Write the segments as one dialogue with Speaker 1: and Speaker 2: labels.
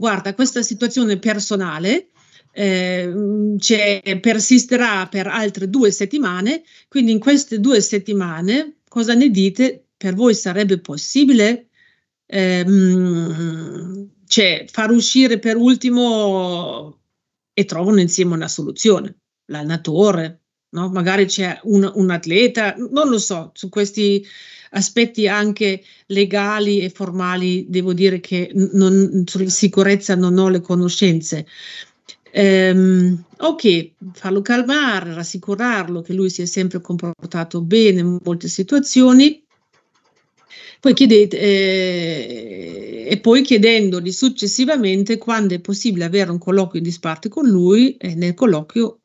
Speaker 1: guarda, questa situazione personale eh, persisterà per altre due settimane, quindi in queste due settimane cosa ne dite? Per voi sarebbe possibile eh, cioè, far uscire per ultimo e trovano insieme una soluzione, l'allenatore, no? magari c'è un, un atleta, non lo so, su questi aspetti anche legali e formali, devo dire che non, sulla sicurezza non ho le conoscenze. Ehm, ok, farlo calmare, rassicurarlo che lui si è sempre comportato bene in molte situazioni. Poi chiedete, eh, e poi chiedendogli successivamente quando è possibile avere un colloquio in disparte con lui, eh, nel colloquio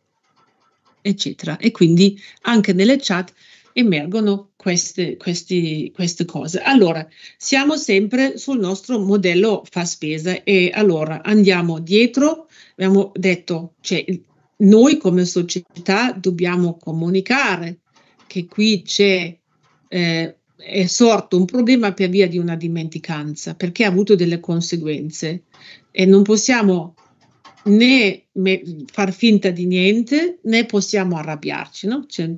Speaker 1: eccetera. E quindi anche nelle chat emergono queste, questi, queste cose. Allora, siamo sempre sul nostro modello fa spesa e allora andiamo dietro, abbiamo detto, cioè, noi come società dobbiamo comunicare che qui c'è... Eh, è sorto un problema per via di una dimenticanza, perché ha avuto delle conseguenze e non possiamo né me- far finta di niente né possiamo arrabbiarci, no? Cioè,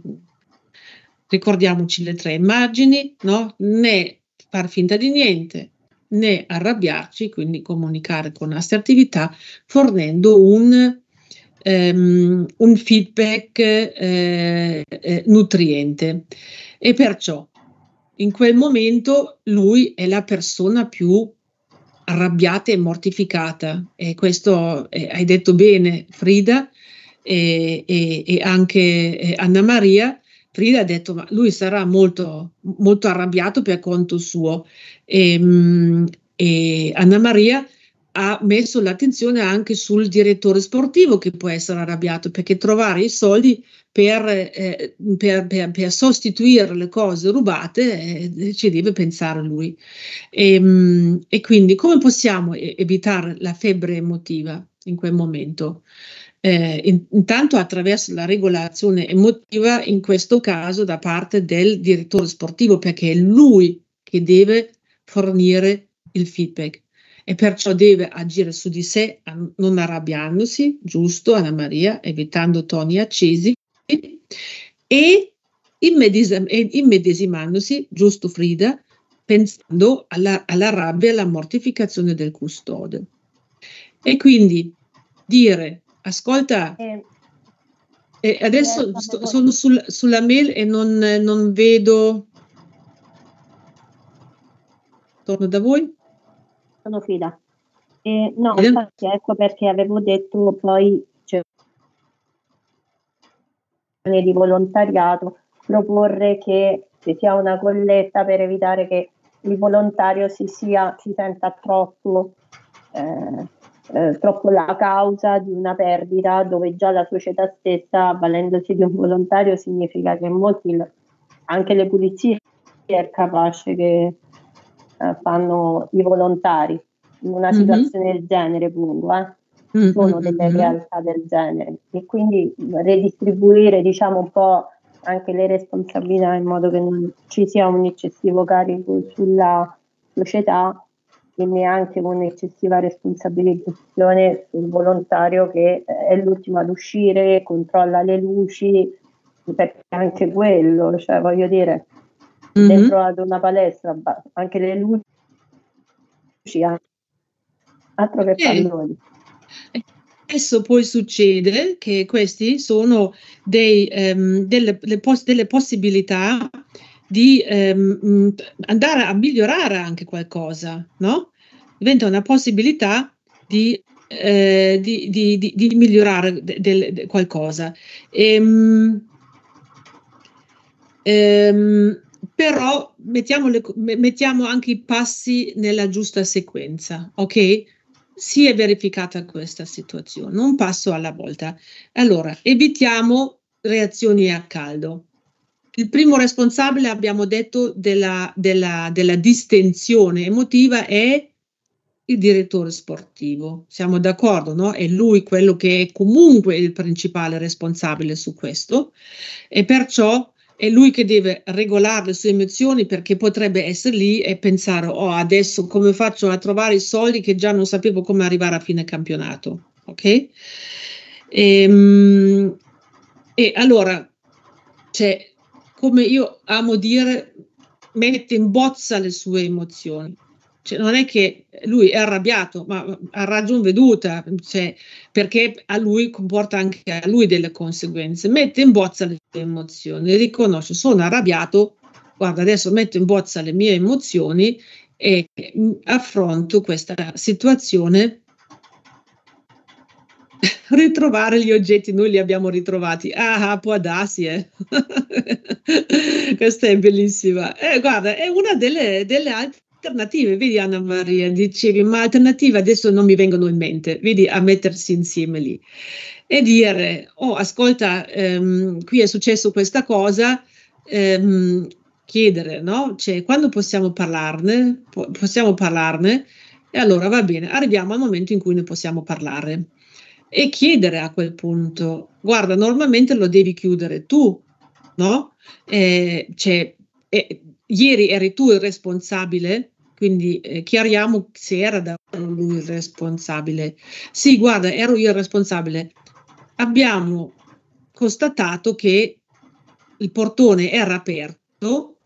Speaker 1: ricordiamoci le tre immagini, no? né far finta di niente, né arrabbiarci, quindi comunicare con assertività, fornendo un, um, un feedback eh, eh, nutriente. E perciò in quel momento lui è la persona più arrabbiata e mortificata. E questo eh, hai detto bene, Frida, e, e, e anche eh, Anna Maria Frida ha detto ma lui sarà molto, molto arrabbiato per conto suo e, ehm, e Anna Maria ha messo l'attenzione anche sul direttore sportivo che può essere arrabbiato perché trovare i soldi per, eh, per, per, per sostituire le cose rubate eh, ci deve pensare lui. E, ehm, e quindi come possiamo evitare la febbre emotiva in quel momento? eh, intanto attraverso la regolazione emotiva, in questo caso da parte del direttore sportivo, perché è lui che deve fornire il feedback e perciò deve agire su di sé non arrabbiandosi, giusto Anna Maria, evitando toni accesi e immedesimandosi, giusto Frida, pensando alla, alla rabbia e alla mortificazione del custode. E quindi dire Ascolta, eh, eh, adesso sto, sono sul, sulla mail e non, non, vedo. Torno da voi. Sono fila.
Speaker 2: Eh, no, Ed infatti, ecco perché avevo detto poi cioè, di volontariato proporre che ci sia una colletta per evitare che il volontario si, sia, si senta troppo. Eh, eh, troppo la causa di una perdita dove già la società stessa, valendosi di un volontario, significa che molti, anche le pulizie, è capace che eh, fanno i volontari in una mhm. situazione mm-hmm. del genere, punto, eh.
Speaker 3: Mm-hmm. sono delle mm-hmm. realtà
Speaker 2: del genere e quindi redistribuire diciamo un po' anche le responsabilità in modo che non ci sia un eccessivo carico sulla società e neanche con eccessiva responsabilizzazione sul volontario che eh, è l'ultimo ad uscire, controlla le luci, perché anche quello, cioè voglio dire, mm-hmm. dentro ad una palestra anche le luci, altro
Speaker 1: che okay. palloni. Spesso poi succede che queste sono dei, um, delle, poss- delle possibilità di ehm, mm, andare a migliorare anche qualcosa, no? Diventa una possibilità di, eh, di, di, di migliorare del, del qualcosa. E, ehm, ehm, però mettiamo, le, mettiamo anche i passi nella giusta sequenza, ok? si è verificata questa situazione, un passo alla volta. Allora, evitiamo reazioni a caldo il primo responsabile, abbiamo detto, della, della, della distensione emotiva è il direttore sportivo. Siamo d'accordo, no? È lui quello che è comunque il principale responsabile su questo e perciò è lui che deve regolare le sue emozioni perché potrebbe essere lì e pensare oh adesso come faccio a trovare i soldi che già non sapevo come arrivare a fine campionato, ok? E, ehm, e allora c'è come io amo dire, mette in bozza le sue emozioni. Cioè, non è che lui è arrabbiato, ma ha ragione veduta, cioè, perché a lui comporta anche a lui delle conseguenze. Mette in bozza le sue emozioni, riconosce, sono arrabbiato, guarda, adesso metto in bozza le mie emozioni e affronto questa situazione ritrovare gli oggetti, noi li abbiamo ritrovati. Ah, ah può darsi, eh. Questa è bellissima. Eh, guarda, è una delle, delle altre alternative, vedi Anna Maria, dicevi, ma alternative adesso non mi vengono in mente, vedi a mettersi insieme lì e dire, oh ascolta, ehm, qui è successo questa cosa, ehm, chiedere, no? Cioè, quando possiamo parlarne? Po- possiamo parlarne? E allora va bene, arriviamo al momento in cui ne possiamo parlare e chiedere a quel punto, guarda, normalmente lo devi chiudere tu, no? Eh, cioè, eh, ieri eri tu il responsabile, quindi eh, chiariamo se era da lui il responsabile. Sì, guarda, ero io il responsabile. Abbiamo constatato che il portone era aperto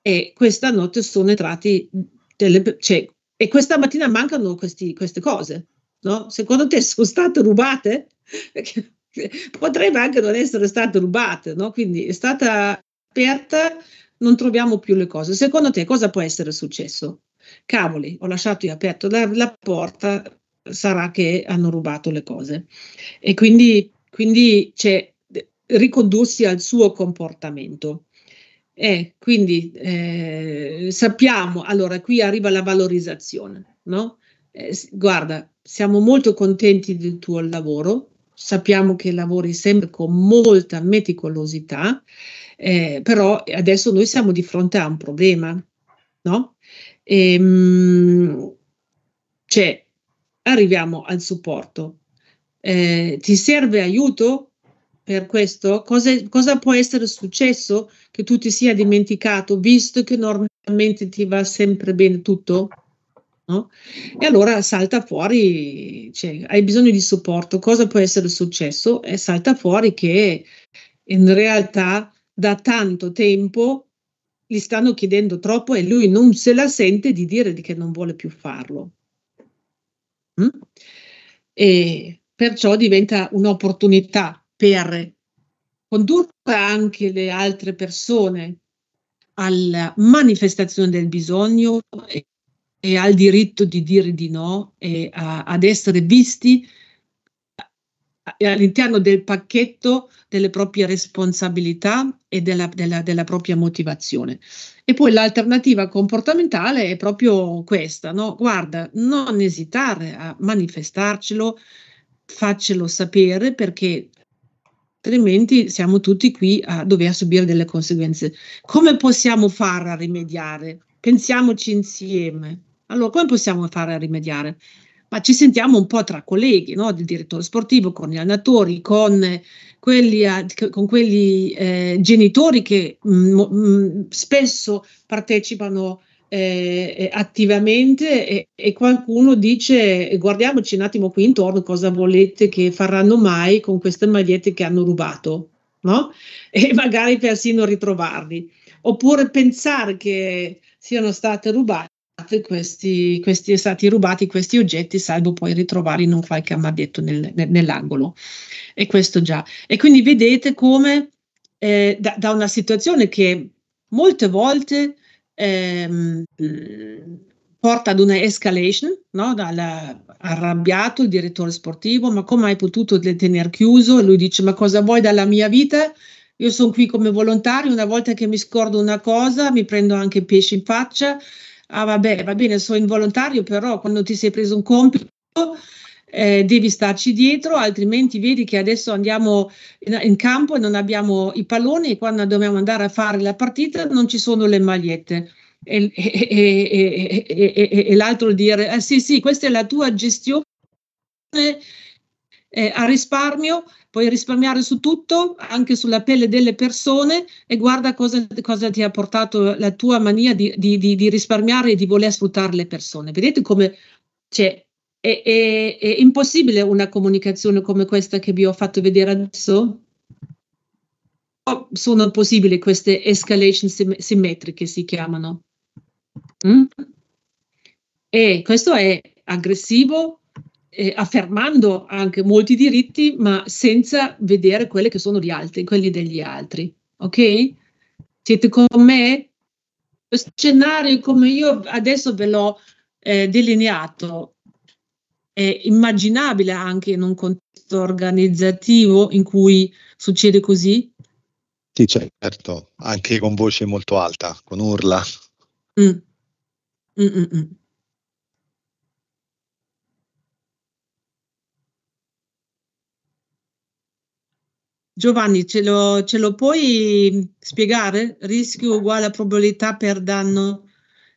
Speaker 1: e questa notte sono entrati delle, cioè, e questa mattina mancano questi, queste cose. No? Secondo te sono state rubate? potrebbe anche non essere state rubate, no? quindi è stata aperta, non troviamo più le cose. Secondo te cosa può essere successo? Cavoli, ho lasciato io aperto la, la porta, sarà che hanno rubato le cose. E quindi, quindi c'è ricondursi al suo comportamento. E quindi eh, sappiamo, allora qui arriva la valorizzazione, no? eh, guarda, siamo molto contenti del tuo lavoro, sappiamo che lavori sempre con molta meticolosità, eh, però adesso noi siamo di fronte a un problema, no? E, ehm, mh, cioè, arriviamo al supporto. Eh, ti serve aiuto per questo? Cosa, cosa, può essere successo che tu ti sia dimenticato, visto che normalmente ti va sempre bene tutto? No? E allora salta fuori, cioè, hai bisogno di supporto, cosa può essere successo? E salta fuori che in realtà da tanto tempo gli stanno chiedendo troppo e lui non se la sente di dire che non vuole più farlo. Mm? E perciò diventa un'opportunità per condurre anche le altre persone alla manifestazione del bisogno e e ha il diritto di dire di no e a, ad essere visti all'interno del pacchetto delle proprie responsabilità e della, della, della, propria motivazione. E poi l'alternativa comportamentale è proprio questa, no? Guarda, non esitare a manifestarcelo, faccelo sapere perché altrimenti siamo tutti qui a dover subire delle conseguenze. Come possiamo fare a rimediare? Pensiamoci insieme. Allora, come possiamo fare a rimediare? Ma ci sentiamo un po' tra colleghi, no? del direttore sportivo, con gli allenatori, con quelli, con quelli eh, genitori che mh, mm, mh, mm, spesso partecipano eh, eh, attivamente e, e, qualcuno dice guardiamoci un attimo qui intorno cosa volete che faranno mai con queste magliette che hanno rubato, no? E magari persino ritrovarli. Oppure pensare che siano state rubate questi, questi, stati rubati questi oggetti, salvo poi ritrovarli in un qualche ammadetto nel, nel, nell'angolo. E questo già. E quindi vedete come eh, da, da, una situazione che molte volte ehm, porta ad una escalation, no? Dalla, arrabbiato il direttore sportivo, ma come hai potuto tenere chiuso? E lui dice, ma cosa vuoi dalla mia vita? Io sono qui come volontario, una volta che mi scordo una cosa mi prendo anche pesci in faccia ah vabbè, va bene, sono involontario, però quando ti sei preso un compito eh, devi starci dietro, altrimenti vedi che adesso andiamo in, in campo e non abbiamo i palloni e quando dobbiamo andare a fare la partita non ci sono le magliette. E, e, e, e l'altro dire, ah, sì, sì, questa è la tua gestione eh, a risparmio puoi risparmiare su tutto, anche sulla pelle delle persone e guarda cosa, cosa ti ha portato la tua mania di, di, di, di, risparmiare e di voler sfruttare le persone. Vedete come cioè, è, è, è impossibile una comunicazione come questa che vi ho fatto vedere adesso? sono possibili queste escalation sim- simmetriche, si chiamano. Mm? E questo è aggressivo, eh, affermando anche molti diritti, ma senza vedere quelli che sono gli altri, quelli degli altri. Ok? Siete con me? Lo scenario come io adesso ve l'ho eh, delineato è immaginabile anche in un contesto organizzativo in cui succede così?
Speaker 4: Sì, certo, anche con voce molto alta, con urla.
Speaker 5: Mm. mm, mm, mm.
Speaker 1: Giovanni, ce lo, ce lo puoi spiegare? Rischio uguale a probabilità per danno?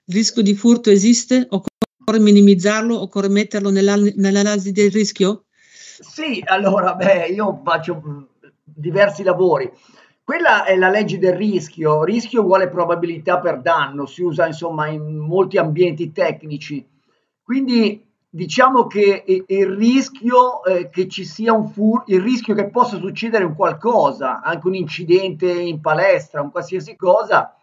Speaker 1: Il rischio di furto esiste? Occorre minimizzarlo? Occorre metterlo nell'analisi del rischio?
Speaker 6: Sì, allora, beh, io faccio mm, diversi lavori. Quella è la legge del rischio, rischio uguale probabilità per danno, si usa insomma in molti ambienti tecnici. Quindi diciamo che il rischio eh, che ci sia un furto, il rischio che possa succedere un qualcosa, anche un incidente in palestra, un qualsiasi cosa,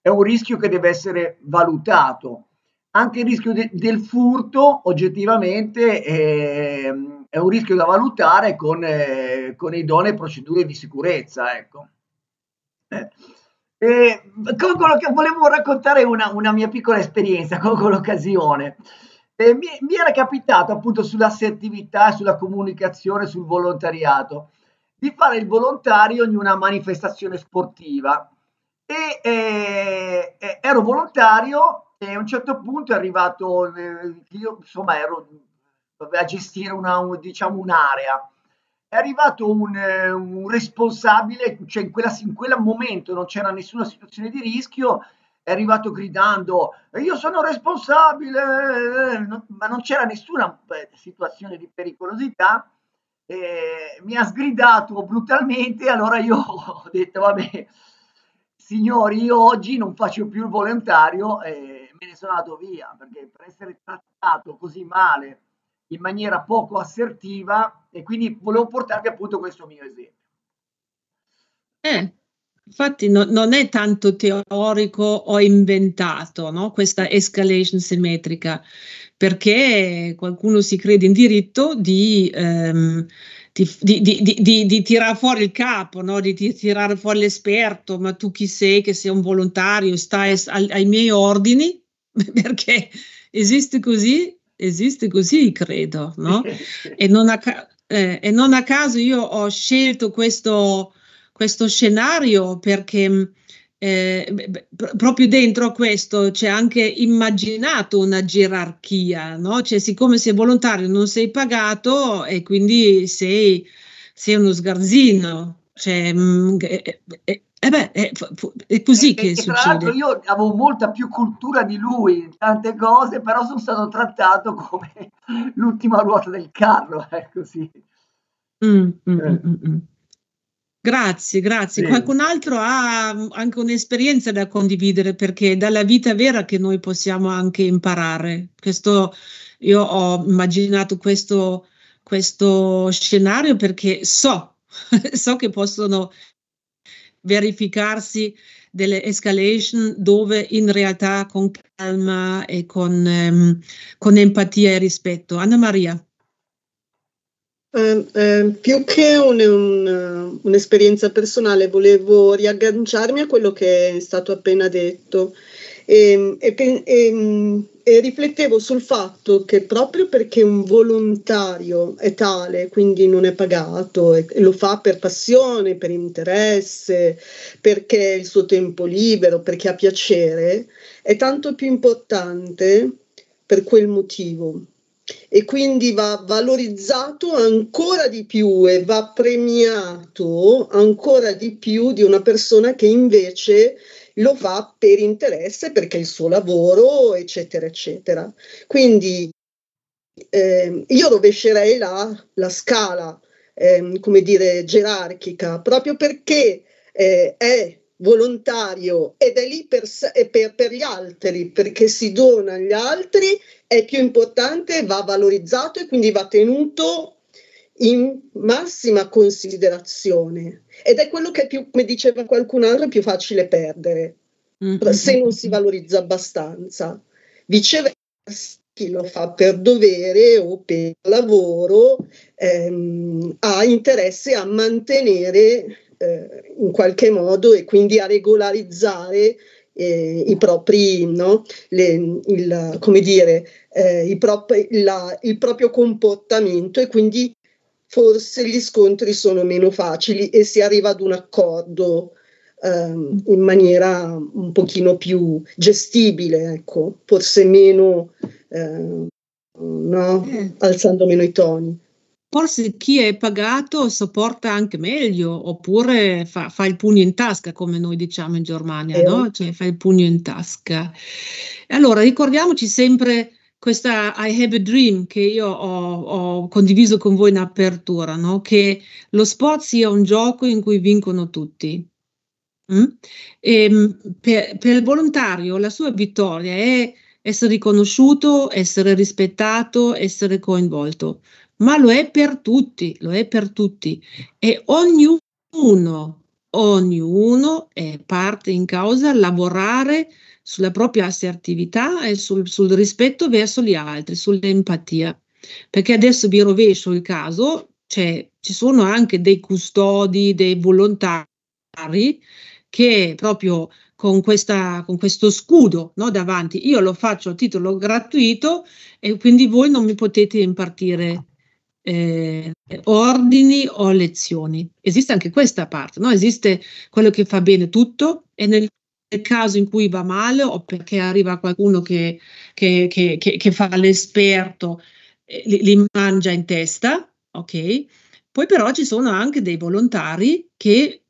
Speaker 6: è un rischio che deve essere valutato. Anche il rischio de- del furto oggettivamente eh, è un rischio da valutare con, eh, con idonee procedure di sicurezza. Ecco. Eh, con quello che volevo raccontare una, una mia piccola esperienza con, con l'occasione. E eh, mi, mi era capitato appunto sull'assertività, sulla comunicazione, sul volontariato, di fare il volontario in una manifestazione sportiva e eh, eh ero volontario e a un certo punto è arrivato, eh, io insomma ero a gestire una, diciamo un'area. È arrivato un, un responsabile, cioè in, quella, in quel momento non c'era nessuna situazione di rischio, è arrivato gridando io sono responsabile, ma non c'era nessuna situazione di pericolosità, eh, mi ha sgridato brutalmente, allora io ho detto vabbè, signori, io oggi non faccio più il volontario e me ne sono andato via, perché per essere trattato così male, in maniera poco assertiva, e quindi volevo portarvi appunto questo mio esempio.
Speaker 1: Mm. Infatti no, non è tanto teorico o inventato no? questa escalation simmetrica, perché qualcuno si crede in diritto di, ehm, di, di, di tirare fuori il capo, no? di tirare fuori l'esperto, ma tu chi sei che sei un volontario, stai ai, ai miei ordini, perché esiste così, esiste così, credo. No? E, non a, eh, e non a caso io ho scelto questo questo scenario perché mm, eh, proprio dentro questo c'è anche immaginato una gerarchia, no? Cioè, siccome sei volontario non sei pagato e quindi sei, sei uno sgarzino. Cioè, mh, mm, eh, e, eh, e, eh, e beh, è, è così che succede. Tra l'altro
Speaker 6: io avevo molta più cultura di lui in tante cose, però sono stato trattato come l'ultima ruota del carro, è eh, così.
Speaker 1: Mm, mm, eh. mm, mm. Grazie, grazie. Sì. Qualcun altro ha mm, anche un'esperienza da condividere perché è dalla vita vera che noi possiamo anche imparare. Questo, io ho immaginato questo, questo scenario perché so, so che possono verificarsi delle escalation dove in realtà con calma e con, ehm, con empatia e rispetto. Anna Maria.
Speaker 7: Eh, eh, più che un, un, eh, un'esperienza personale, volevo riagganciarmi a quello che è stato appena detto ehm, e, e, e, ehm, e, riflettevo sul fatto che proprio perché un volontario è tale, quindi non è pagato e, lo fa per passione, per interesse, perché è il suo tempo libero, perché ha piacere, è tanto più importante per quel motivo e quindi va valorizzato ancora di più e va premiato ancora di più di una persona che invece lo fa per interesse, perché è il suo lavoro, eccetera, eccetera. Quindi eh, io rovescerei la, la scala, eh, come dire, gerarchica, proprio perché eh, è volontario ed è lì per, per, per, gli altri, perché si dona agli altri, è più importante, va valorizzato e quindi va tenuto in massima considerazione. Ed è quello che, più, come diceva qualcun altro, è più facile perdere, mm-hmm. se non si valorizza abbastanza. Viceversa, chi lo fa per dovere o per lavoro ehm, ha interesse a mantenere eh, in qualche modo e quindi a regolarizzare eh, i propri, no? Le, il, come dire, eh, i propri, la, il proprio comportamento e quindi forse gli scontri sono meno facili e si arriva ad un accordo ehm, in maniera un pochino più gestibile, ecco, forse meno, ehm, eh, no? alzando meno i toni
Speaker 1: forse chi è pagato sopporta anche meglio, oppure fa, fa, il pugno in tasca, come noi diciamo in Germania, eh, no? Cioè fa il pugno in tasca. Allora, ricordiamoci sempre questa I Have a Dream che io ho, ho condiviso con voi in apertura, no? che lo sport sia un gioco in cui vincono tutti. Mm? E, ehm, per, per il volontario la sua vittoria è essere riconosciuto, essere rispettato, essere coinvolto ma lo è per tutti, lo è per tutti. E ognuno, ognuno è parte in causa a lavorare sulla propria assertività e sul, sul rispetto verso gli altri, sull'empatia. Perché adesso vi rovescio il caso, cioè, ci sono anche dei custodi, dei volontari che proprio con, questa, con questo scudo no, davanti, io lo faccio a titolo gratuito e quindi voi non mi potete impartire eh, ordini o lezioni. Esiste anche questa parte, no? esiste quello che fa bene tutto e nel caso in cui va male o perché arriva qualcuno che, che, che, che fa l'esperto, eh, li, li, mangia in testa, ok? Poi però ci sono anche dei volontari che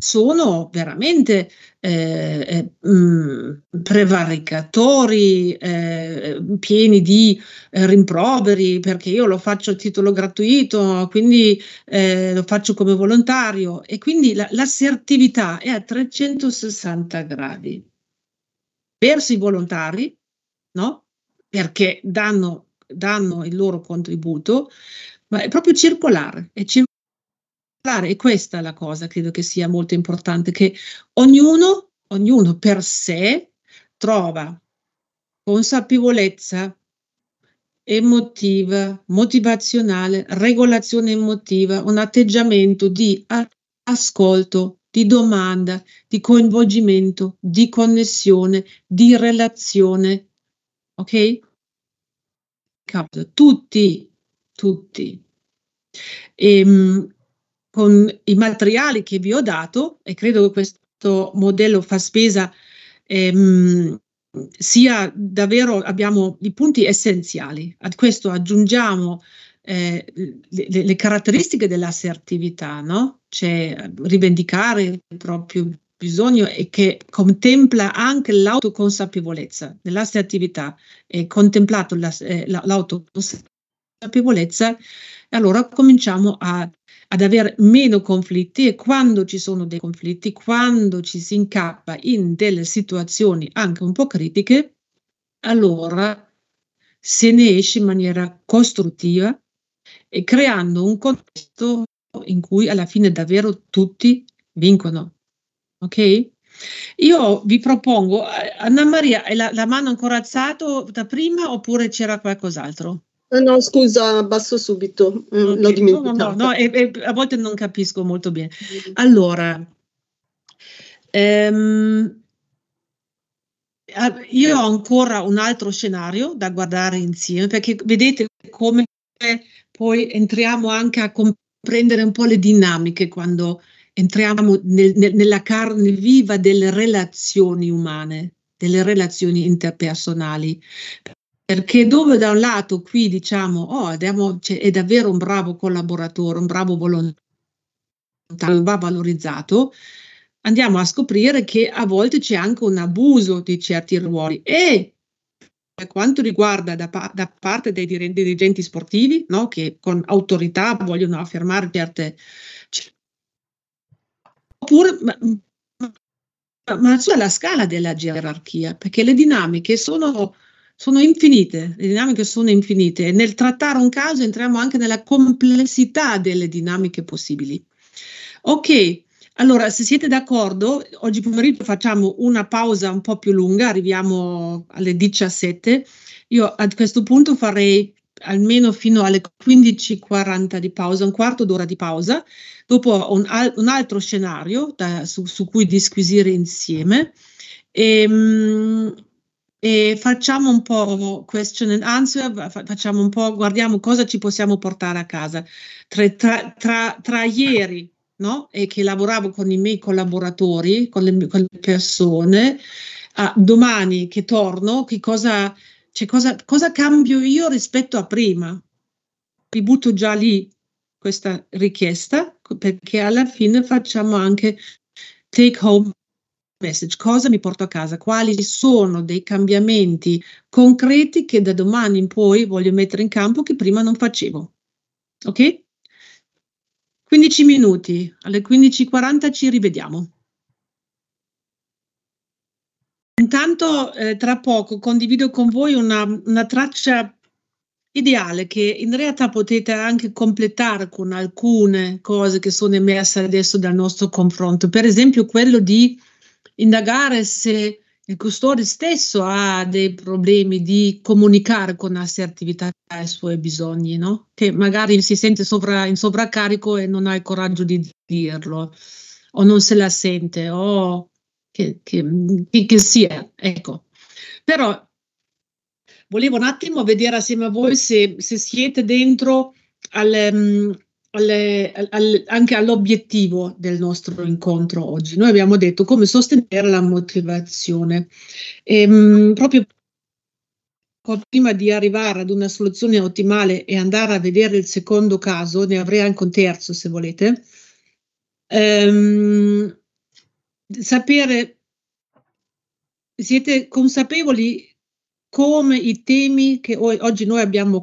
Speaker 1: sono veramente eh, eh, mh, prevaricatori, eh, pieni di eh, rimproveri, perché io lo faccio a titolo gratuito, quindi eh, lo faccio come volontario e quindi la, l'assertività è a 360 gradi verso i volontari, no? perché danno, danno il loro contributo, ma è proprio circolare, è circolare e questa è la cosa, credo che sia molto importante, che ognuno, ognuno per sé trova consapevolezza emotiva, motivazionale, regolazione emotiva, un atteggiamento di ascolto, di domanda, di coinvolgimento, di connessione, di relazione. Ok? Tutti, tutti. E, ehm, con i materiali che vi ho dato e credo che questo modello fa spesa ehm, sia davvero abbiamo i punti essenziali a questo aggiungiamo eh, le, le, caratteristiche dell'assertività no? cioè rivendicare il proprio bisogno e che contempla anche l'autoconsapevolezza nell'assertività è contemplato eh, la, eh, l'autoconsapevolezza allora cominciamo a, ad avere meno conflitti e quando ci sono dei conflitti, quando ci si incappa in delle situazioni anche un po' critiche, allora se ne esce in maniera costruttiva e creando un contesto in cui alla fine davvero tutti vincono. Ok? Io vi propongo, eh, Anna Maria, la, la mano ancora alzata da prima oppure c'era qualcos'altro?
Speaker 7: Eh, no, scusa, abbasso subito, mm, okay. l'ho dimenticato. No, no, no, no e, e,
Speaker 1: a volte non capisco molto bene. Allora, ehm, io ho ancora un altro scenario da guardare insieme, perché vedete come poi entriamo anche a comprendere un po' le dinamiche quando entriamo nel, nel, nella carne viva delle relazioni umane, delle relazioni interpersonali. Perché dove da un lato qui diciamo, oh, abbiamo, cioè, è davvero un bravo collaboratore, un bravo volontario, va valorizzato, andiamo a scoprire che a volte c'è anche un abuso di certi ruoli e per quanto riguarda da, da parte dei dirigenti sportivi, no? che con autorità vogliono affermare certe... oppure ma, ma, ma sulla scala della gerarchia, perché le dinamiche sono sono infinite, le dinamiche sono infinite e nel trattare un caso entriamo anche nella complessità delle dinamiche possibili. Ok, allora se siete d'accordo, oggi pomeriggio facciamo una pausa un po' più lunga, arriviamo alle 17. Io a questo punto farei almeno fino alle 15.40 di pausa, un quarto d'ora di pausa, dopo un, al un altro scenario da, su, su, cui disquisire insieme. E, ehm, e facciamo un po' question and answer, facciamo un po', guardiamo cosa ci possiamo portare a casa. Tra, tra, tra, tra ieri no? e che lavoravo con i miei collaboratori, con le, con le persone, a domani che torno, che cosa, cioè cosa, cosa cambio io rispetto a prima? Vi butto già lì questa richiesta perché alla fine facciamo anche take home message, cosa mi porto a casa, quali sono dei cambiamenti concreti che da domani in poi voglio mettere in campo che prima non facevo. Ok? 15 minuti, alle 15.40 ci rivediamo. Intanto eh, tra poco condivido con voi una, una traccia ideale che in realtà potete anche completare con alcune cose che sono emerse adesso dal nostro confronto, per esempio quello di indagare se il custode stesso ha dei problemi di comunicare con assertività i suoi bisogni, no? che magari si sente sovra, in sovraccarico e non ha il coraggio di dirlo, o non se la sente, o che, che, che, che sia. Ecco. Però volevo un attimo vedere assieme a voi se, se siete dentro al, um, alle, al, anche all'obiettivo del nostro incontro oggi. Noi abbiamo detto come sostenere la motivazione. E, ehm, mh, proprio prima di arrivare ad una soluzione ottimale e andare a vedere il secondo caso, ne avrei anche un terzo se volete, ehm, sapere, siete consapevoli come i temi che oggi noi abbiamo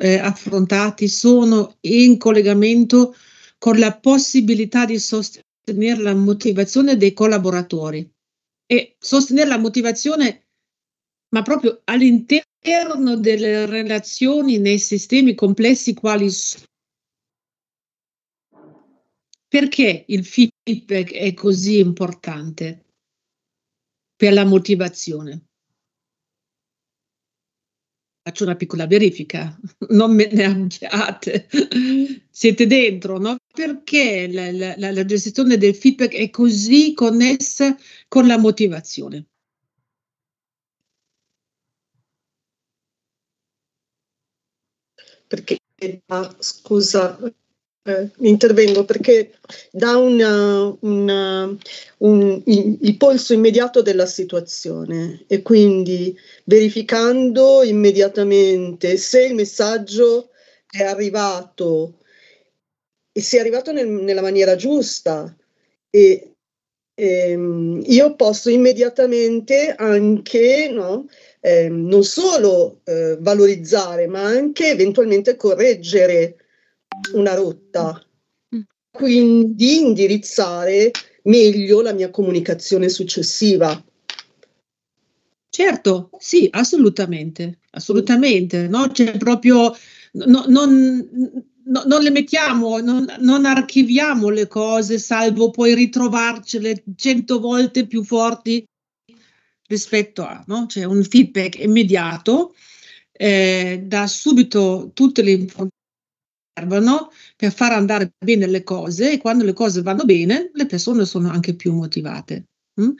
Speaker 1: eh, affrontati sono in collegamento con la possibilità di sostenere la motivazione dei collaboratori e sostenere la motivazione ma proprio all'interno delle relazioni nei sistemi complessi quali sono. Perché il feedback è così importante per la motivazione? faccio una piccola verifica, non me ne abbiate, siete dentro, no? Perché la, la, la, gestione del feedback è così connessa con la motivazione?
Speaker 7: Perché la scusa eh, intervengo perché dà una, una, un, il, il, polso immediato della situazione e quindi verificando immediatamente se il messaggio è arrivato e se è arrivato nel, nella maniera giusta e ehm, io posso immediatamente anche no, ehm, non solo eh, valorizzare ma anche eventualmente correggere una rotta, mm. quindi indirizzare meglio la mia comunicazione successiva. Certo, sì, assolutamente, assolutamente, no? C'è proprio,
Speaker 1: no, non, no, non le mettiamo, non, non, archiviamo le cose, salvo poi ritrovarcele cento volte più forti rispetto a, no? C'è un feedback immediato, eh, dà subito tutte le informazioni servono per far andare bene le cose e quando le cose vanno bene le persone sono anche più motivate. Mm?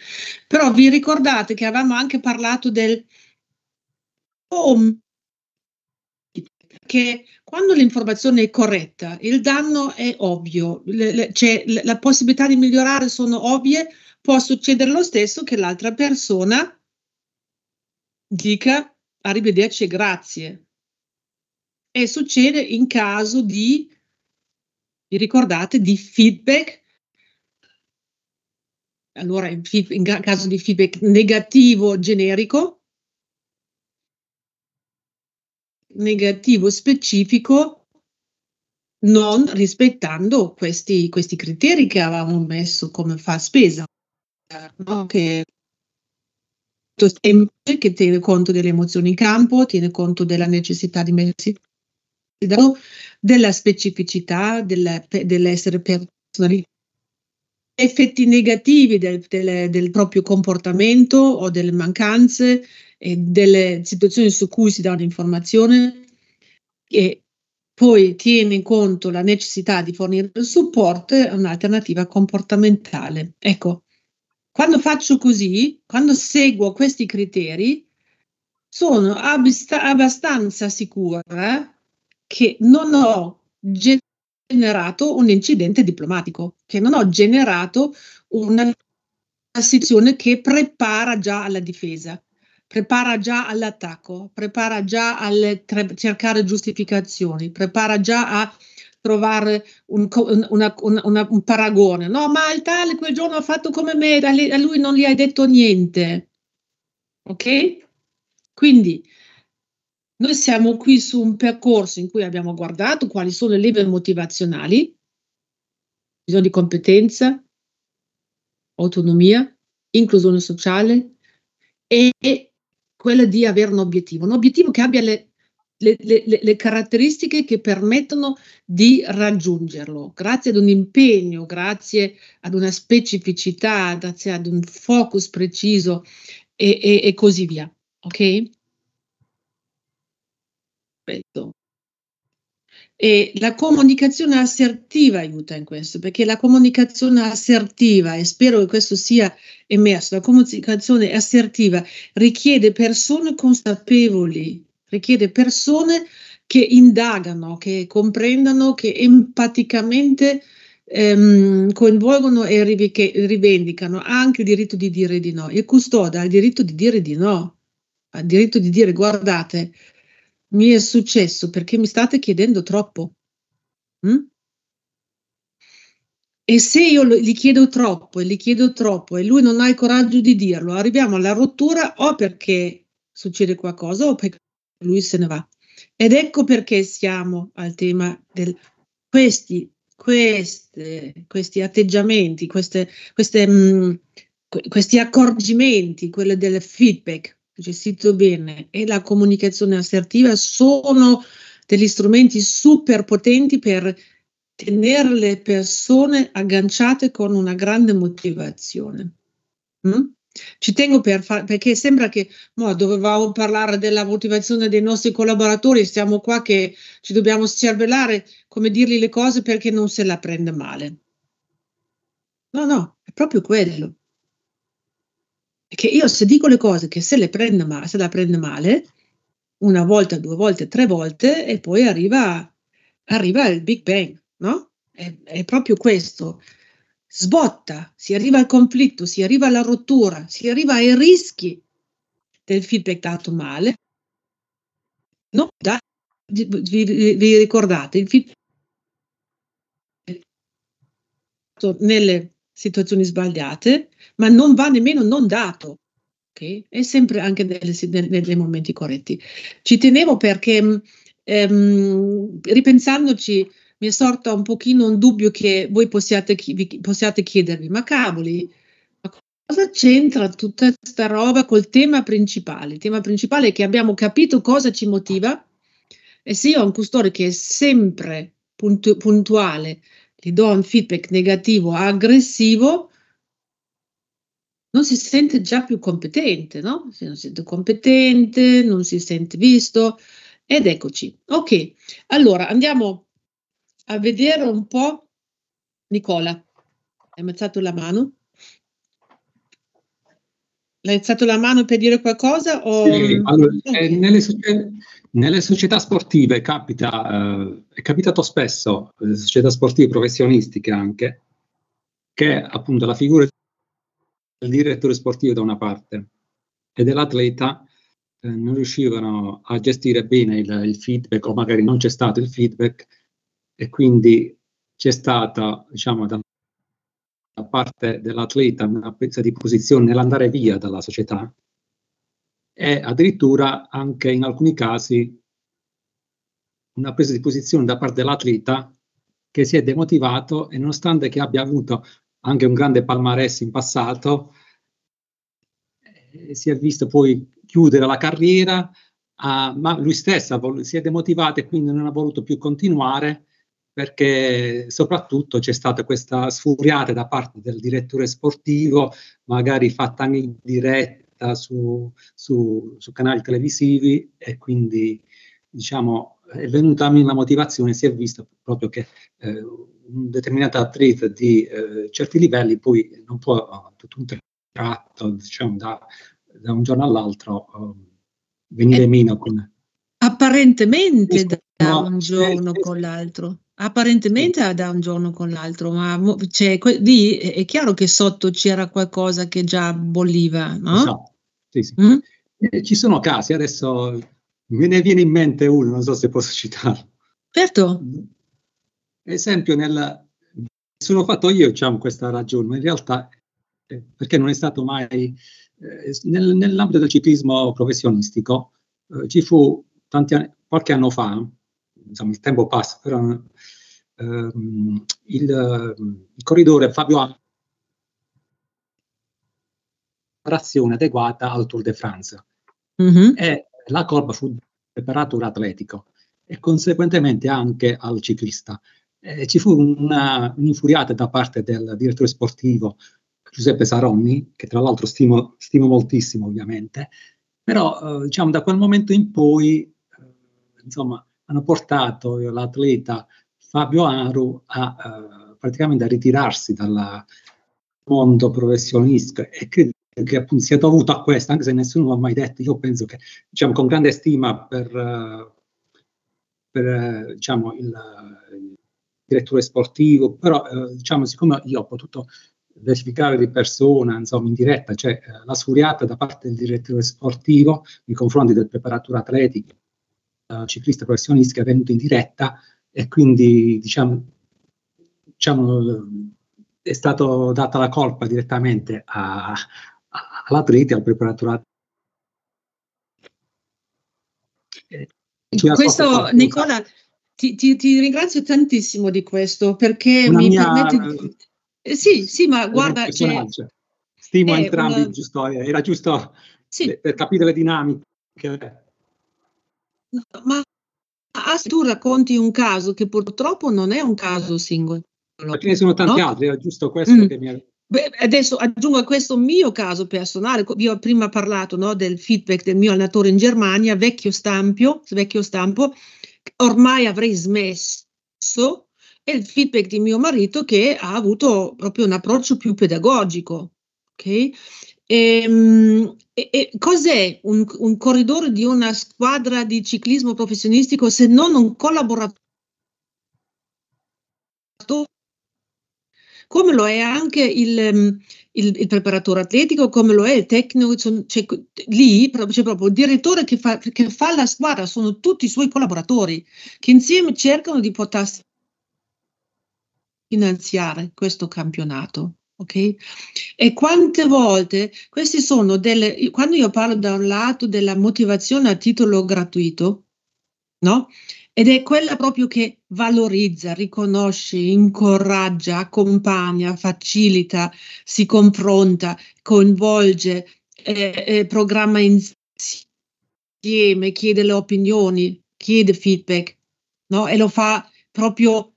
Speaker 1: Però vi ricordate che avevamo anche parlato del home, che quando l'informazione è corretta il danno è ovvio, le, le, cioè, le, la possibilità di migliorare sono ovvie, può succedere lo stesso che l'altra persona dica arrivederci e grazie e succede in caso di, vi ricordate, di feedback. Allora, in, in caso di feedback negativo generico, negativo specifico, non rispettando questi, questi criteri che avevamo messo come fa spesa, no? che che tiene conto delle emozioni in campo, tiene conto della necessità di mettersi della specificità, della, dell'essere personalizzato. Effetti negativi del, del, del, proprio comportamento o delle mancanze e delle situazioni su cui si dà un'informazione e poi tiene in conto la necessità di fornire supporto a un'alternativa comportamentale. Ecco, quando faccio così, quando seguo questi criteri, sono abbastanza sicura eh, che non ho generato un incidente diplomatico, che non ho generato una situazione che prepara già alla difesa, prepara già all'attacco, prepara già al cercare giustificazioni, prepara già a trovare un, una, una, un, paragone. No, ma il tale quel giorno ha fatto come me, a lui non gli hai detto niente. Ok? Quindi noi siamo qui su un percorso in cui abbiamo guardato quali sono le leve motivazionali, bisogno di competenza, autonomia, inclusione sociale e quella di avere un obiettivo, un obiettivo che abbia le le, le, le, caratteristiche che permettono di raggiungerlo, grazie ad un impegno, grazie ad una specificità, grazie ad un focus preciso e, e, e così via. Ok? rispetto. E la comunicazione assertiva aiuta in questo, perché la comunicazione assertiva, e spero che questo sia emerso, la comunicazione assertiva richiede persone consapevoli, richiede persone che indagano, che comprendano, che empaticamente ehm, coinvolgono e rivendicano anche il diritto di dire di no. Il custode ha il diritto di dire di no, ha il diritto di dire guardate, mi è successo perché mi state chiedendo troppo. Mm? E se io gli chiedo troppo e gli chiedo troppo e lui non ha il coraggio di dirlo, arriviamo alla rottura o perché succede qualcosa o perché lui se ne va. Ed ecco perché siamo al tema del questi, queste, questi atteggiamenti, queste, queste, mh, mm, questi accorgimenti, quelle del feedback, gestito bene e la comunicazione assertiva sono degli strumenti super potenti per tenere le persone agganciate con una grande motivazione. Mm? Ci tengo per fa- perché sembra che mo, dovevamo parlare della motivazione dei nostri collaboratori, siamo qua che ci dobbiamo cervellare come dirgli le cose perché non se la prende male. No, no, è proprio quello che io se dico le cose che se le prende male, se la prende male, una volta, due volte, tre volte, e poi arriva, arriva il Big Bang, no? È, è proprio questo. Sbotta, si arriva al conflitto, si arriva alla rottura, si arriva ai rischi del feedback dato male. No, da, vi, vi, ricordate, il feedback nelle situazioni sbagliate, ma non va nemmeno non dato. ok? E sempre anche nei momenti corretti. Ci tenevo perché mm, ehm, ripensandoci mi è sorto un pochino un dubbio che voi possiate, vi, possiate chiedervi, ma cavoli, ma cosa c'entra tutta questa roba col tema principale? Il tema principale è che abbiamo capito cosa ci motiva e se io ho un custode che è sempre puntu- puntuale, gli do un feedback negativo, aggressivo, non si sente già più competente, no? Se non si sente competente, non si sente visto. Ed eccoci. Ok, allora andiamo a vedere un po'. Nicola, hai ammazzato la mano? L'hai alzato la mano per dire qualcosa? O... Sì, allora,
Speaker 3: eh, nelle, nelle, società sportive capita, eh, è capitato spesso, nelle eh, società sportive professionistiche anche, che appunto la figura del direttore sportivo da una parte e dell'atleta eh, non riuscivano a gestire bene il, il feedback o magari non c'è stato il feedback e quindi c'è stata, diciamo, da da parte dell'atleta una presa di posizione nell'andare via dalla società e addirittura anche in alcuni casi una presa di posizione da parte dell'atleta che si è demotivato e nonostante che abbia avuto anche un grande palmarès in passato, eh, si è visto poi chiudere la carriera, ah, ma lui stesso si è demotivato e quindi non ha voluto più continuare perché soprattutto c'è stata questa sfuriata da parte del direttore sportivo, magari fatta anche in diretta su, su, su canali televisivi e quindi diciamo è venuta a me la motivazione, si è visto proprio che eh, un determinato atleta di eh, certi livelli poi non può eh, tutto un tratto, diciamo da, da un giorno all'altro oh, venire eh, meno con...
Speaker 1: Apparentemente da un giorno con l'altro. Apparentemente sì. da un giorno con l'altro, ma cioè, lì è chiaro che sotto c'era qualcosa che già bolliva, no? Esatto.
Speaker 3: Sì, sì. Mm? Eh, ci sono casi, adesso me ne viene in mente uno, non so se posso citarlo. Certo. Esempio, nel... sono fatto io diciamo, questa ragione, ma in realtà eh, perché non è stato mai... Eh, nel, nell'ambito del ciclismo professionistico eh, ci fu tanti anni, qualche anno fa insomma, il tempo passa, però ehm, il, il, corridore Fabio ha preparazione adeguata al Tour de France mm-hmm. e la colpa fu preparatore atletico e conseguentemente anche al ciclista. Eh, ci fu una, un'infuriata da parte del direttore sportivo Giuseppe Saronni, che tra l'altro stimo, stimo moltissimo ovviamente, però eh, diciamo da quel momento in poi eh, insomma hanno portato l'atleta Fabio Aru a eh, praticamente a ritirarsi dal mondo professionista e credo che appunto sia dovuto a questo, anche se nessuno l'ha mai detto, io penso che diciamo con grande stima per, eh, per eh, diciamo, il, il, direttore sportivo, però eh, diciamo siccome io ho potuto verificare di persona, insomma in diretta, cioè eh, la sfuriata da parte del direttore sportivo nei confronti del preparatore atletico eh, ciclista professionista che è venuto in diretta e quindi diciamo, diciamo è stata data la colpa direttamente a, a, all'atleta, al preparatore.
Speaker 1: Eh,
Speaker 7: questo, Nicola,
Speaker 1: ti, ti, ti, ringrazio tantissimo di questo perché Una mi mia, permette... Eh, sì, eh, sì, ma guarda... Cioè,
Speaker 3: Stimo entrambi, una... giusto, era giusto sì. per, per capire le dinamiche
Speaker 1: ma se tu racconti un caso che purtroppo non è un caso singolo. Ma ce ne sono tanti no? altri,
Speaker 3: è giusto questo mm. che mi ha...
Speaker 1: Beh, adesso aggiungo a questo mio caso personale, vi ho prima parlato no, del feedback del mio allenatore in Germania, vecchio, stampio, vecchio stampo, ormai avrei smesso, e il feedback di mio marito che ha avuto proprio un approccio più pedagogico. Okay? E, ehm, e, e cos'è un, un corridore di una squadra di ciclismo professionistico se non un collaboratore? Come lo è anche il, mm, il, il, preparatore atletico, come lo è il tecnico, c'è, lì c'è proprio il direttore che fa, che fa la squadra, sono tutti i suoi collaboratori che insieme cercano di poter finanziare questo campionato. Ok? E quante volte questi sono delle, quando io parlo da un lato della motivazione a titolo gratuito, no? Ed è quella proprio che valorizza, riconosce, incoraggia, accompagna, facilita, si confronta, coinvolge, eh, eh, programma insieme, chiede le opinioni, chiede feedback, no? E lo fa proprio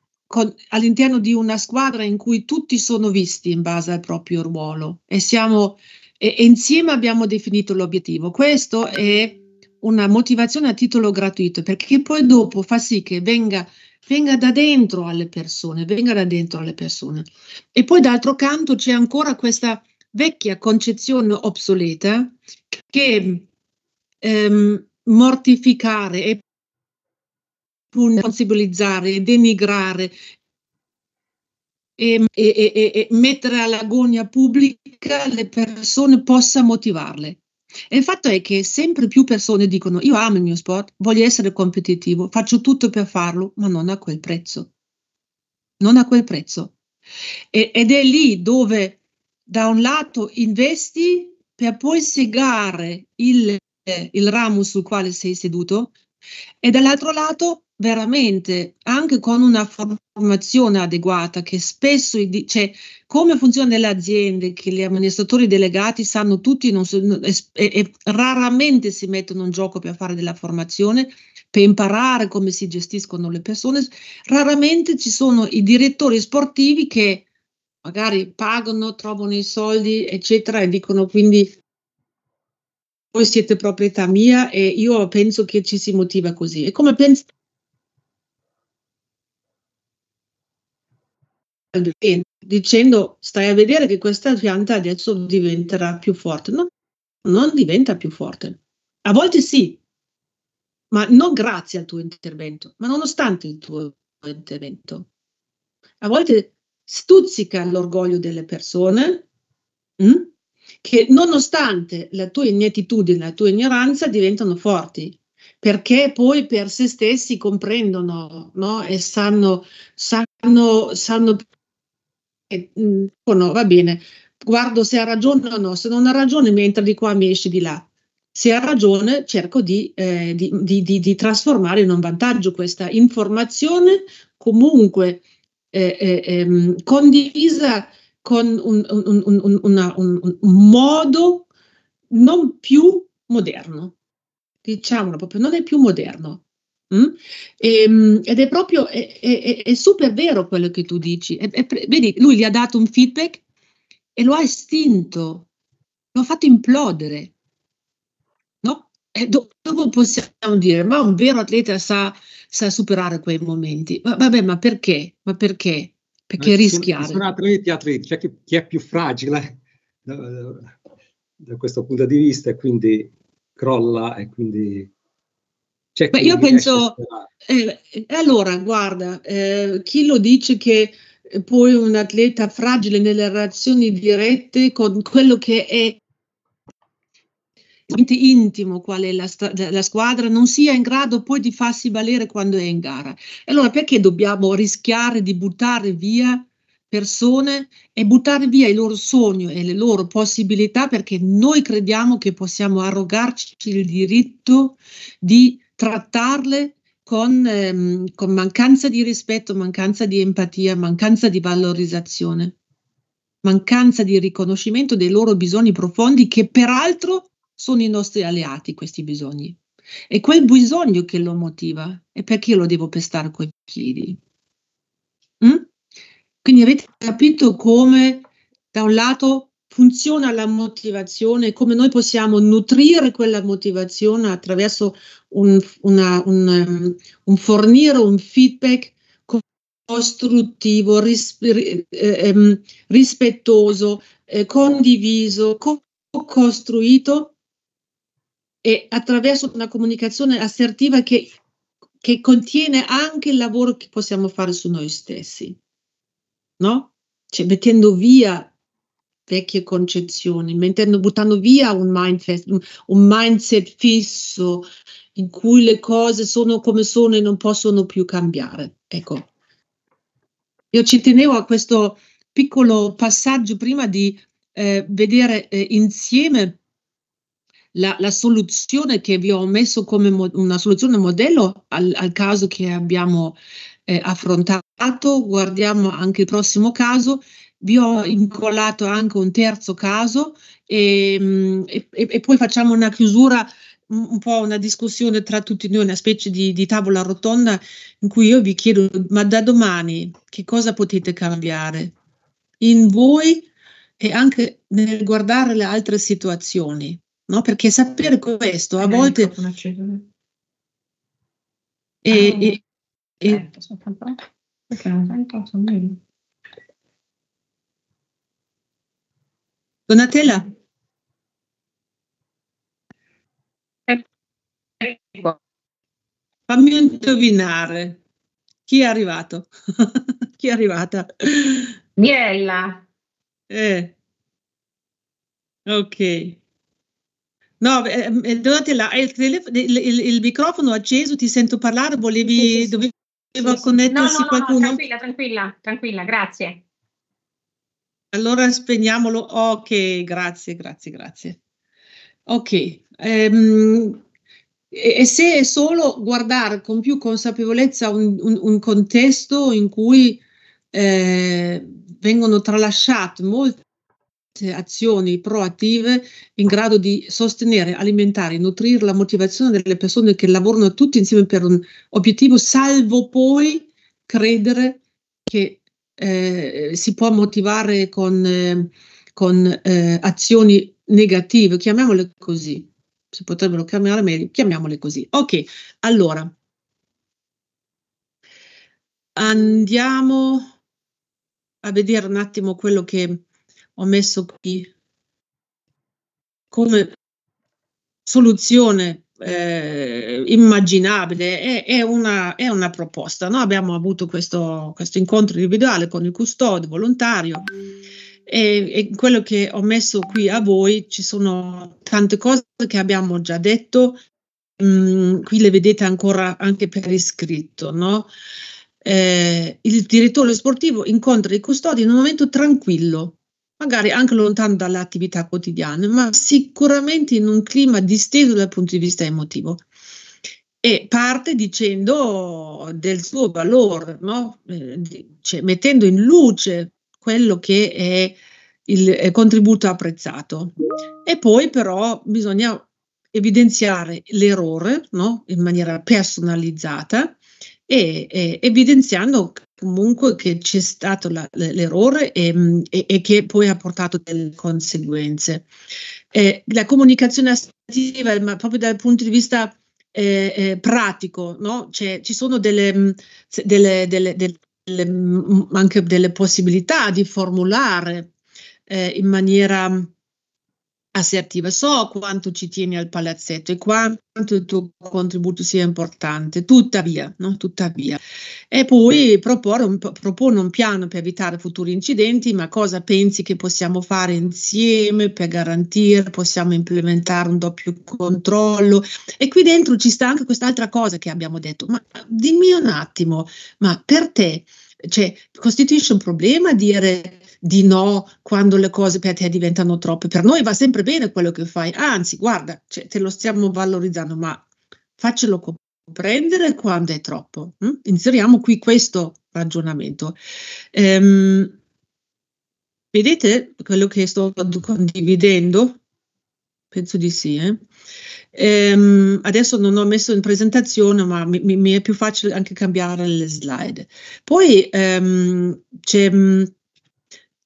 Speaker 1: all'interno di una squadra in cui tutti sono visti in base al proprio ruolo e, siamo, e, e insieme abbiamo definito l'obiettivo. Questo è una motivazione a titolo gratuito perché poi dopo fa sì che venga, venga da dentro alle persone, venga da dentro alle persone. E poi d'altro canto c'è ancora questa vecchia concezione obsoleta che ehm, mortificare e responsabilizzare, denigrare e, e, e, e mettere all'agonia pubblica le persone possa motivarle. E il fatto è che sempre più persone dicono io amo il mio sport, voglio essere competitivo, faccio tutto per farlo, ma non a quel prezzo. Non a quel prezzo. E, ed è lì dove da un lato investi per poi segare il, il ramo sul quale sei seduto, e dall'altro lato, veramente, anche con una formazione adeguata, che spesso, cioè, come funziona nelle aziende, che gli amministratori delegati sanno tutti so, e, e raramente si mettono in gioco per fare della formazione, per imparare come si gestiscono le persone, raramente ci sono i direttori sportivi che magari pagano, trovano i soldi, eccetera, e dicono quindi voi siete proprietà mia e io penso che ci si motiva così. E come pensi? dicendo stai a vedere che questa pianta adesso diventerà più forte. No, non diventa più forte. A volte sì, ma non grazie al tuo intervento, ma nonostante il tuo intervento. A volte stuzzica l'orgoglio delle persone, mh? Hm? che nonostante la tua inettitudine, la tua ignoranza, diventano forti, perché poi per se stessi comprendono no? e sanno, sanno, sanno e, mm, no, va bene, guardo se ha ragione o no, se non ha ragione mi entra di qua, mi esce di là. Se ha ragione cerco di, eh, di, di, di trasformare in un vantaggio questa informazione comunque eh, eh, ehm, condivisa con un, un, un, una, un modo non più moderno, diciamolo proprio, non è più moderno. Mm? E, ehm, ed è proprio, è, è, è, super vero quello che tu dici. È, vedi, lui gli ha dato un feedback e lo ha estinto, lo ha fatto implodere. No? E dopo possiamo dire, ma un vero atleta sa, sa superare quei momenti. Ma, vabbè, ma perché? Ma perché? perché no, rischiare. sono
Speaker 3: atleti atleti, c'è cioè chi, chi, è più fragile da, eh, da, da, questo punto di vista e quindi crolla e quindi... C'è Beh, io penso...
Speaker 1: Eh, allora, guarda, eh, chi lo dice che poi un atleta fragile nelle relazioni dirette con quello che è intimo qual è la, la, squadra, non sia in grado poi di farsi valere quando è in gara. E Allora perché dobbiamo rischiare di buttare via persone e buttare via i loro sogni e le loro possibilità perché noi crediamo che possiamo arrogarci il diritto di trattarle con, ehm, con mancanza di rispetto, mancanza di empatia, mancanza di valorizzazione, mancanza di riconoscimento dei loro bisogni profondi che peraltro sono i nostri alleati questi bisogni. È quel bisogno che lo motiva e perché io lo devo pestare coi piedi. Mm? Quindi avete capito come da un lato funziona la motivazione, come noi possiamo nutrire quella motivazione attraverso un, una, un, um, un fornire un feedback costruttivo, rispe, eh, ehm, rispettoso, eh, condiviso, co- costruito e attraverso una comunicazione assertiva che, che contiene anche il lavoro che possiamo fare su noi stessi, no? Cioè mettendo via vecchie concezioni, mettendo, buttando via un mindset, un mindset fisso in cui le cose sono come sono e non possono più cambiare. Ecco, io ci tenevo a questo piccolo passaggio prima di eh, vedere eh, insieme la, la, soluzione che vi ho messo come mo- una soluzione modello al, al caso che abbiamo eh, affrontato, guardiamo anche il prossimo caso, vi ho incollato anche un terzo caso ehm, e, e, e poi facciamo una chiusura un po' una discussione tra tutti noi, una specie di, di, tavola rotonda in cui io vi chiedo, ma da domani che cosa potete cambiare in voi e anche nel guardare le altre situazioni? no? Perché sapere eh, questo a volte... e, ah, e, eh, e... non sento, Donatella? Fammi indovinare. Chi è arrivato? Chi è arrivata?
Speaker 5: Mirella.
Speaker 1: Eh. Ok. No, eh, eh durante la, il, il, il, il, microfono acceso, ti sento parlare, volevi, sì, sì, dovevi
Speaker 5: sì, connettersi no, no, qualcuno? No, tranquilla, tranquilla, tranquilla, grazie.
Speaker 1: Allora spegniamolo. Ok, grazie, grazie, grazie. Ok, ehm, e se è solo guardare con più consapevolezza un, un, un contesto in cui eh, vengono tralasciate molte eh, azioni proattive in grado di sostenere, alimentare, nutrire la motivazione delle persone che lavorano tutti insieme per un obiettivo, salvo poi credere che eh, si può motivare con, eh, con eh, azioni negative, chiamiamole così, si potrebbero chiamare meglio, chiamiamole così. Ok, allora andiamo a vedere un attimo quello che ho messo qui come soluzione eh, immaginabile, è, è, una, è, una, proposta. Noi abbiamo avuto questo, questo incontro individuale con il custode volontario e, e, quello che ho messo qui a voi ci sono tante cose che abbiamo già detto, mm, qui le vedete ancora anche per iscritto, no? Eh, il direttore sportivo incontra i custodi in un momento tranquillo, magari anche lontano dall'attività quotidiana, ma sicuramente in un clima disteso dal punto di vista emotivo. E parte dicendo del suo valore, no? Eh, cioè, mettendo in luce quello che è il eh, contributo apprezzato. E poi però bisogna evidenziare l'errore no? in maniera personalizzata e, e evidenziando comunque che c'è stato la, l'errore e, ehm, e, e, che poi ha portato delle conseguenze. Eh, la comunicazione assertiva, ma proprio dal punto di vista eh, eh pratico, no? cioè, ci sono delle, mm, delle, delle, delle, mm, anche delle possibilità di formulare eh, in maniera mm, assertiva. So quanto ci tieni al palazzetto e quanto il tuo contributo sia importante, tuttavia, no? tuttavia. E poi proporre un, propone un piano per evitare futuri incidenti, ma cosa pensi che possiamo fare insieme per garantire, possiamo implementare un doppio controllo? E qui dentro ci sta anche quest'altra cosa che abbiamo detto, ma dimmi un attimo, ma per te cioè, costituisce un problema dire di no quando le cose per te diventano troppe. Per noi va sempre bene quello che fai, anzi, guarda, cioè, te lo stiamo valorizzando, ma faccelo comprendere quando è troppo. Hm? Inseriamo qui questo ragionamento. Ehm, vedete quello che sto condividendo? Penso di sì. Eh? Ehm, adesso non ho messo in presentazione, ma mi, mi, è più facile anche cambiare le slide. Poi ehm, c'è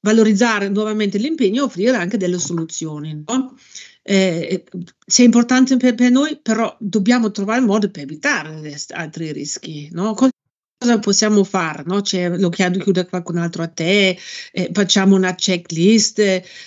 Speaker 1: valorizzare nuovamente l'impegno e offrire anche delle soluzioni. No? Eh, se è importante per, per, noi, però dobbiamo trovare un modo per evitare altri rischi. No? Cosa possiamo fare? No? Cioè, lo chiude qualcun altro a te, eh, facciamo una checklist,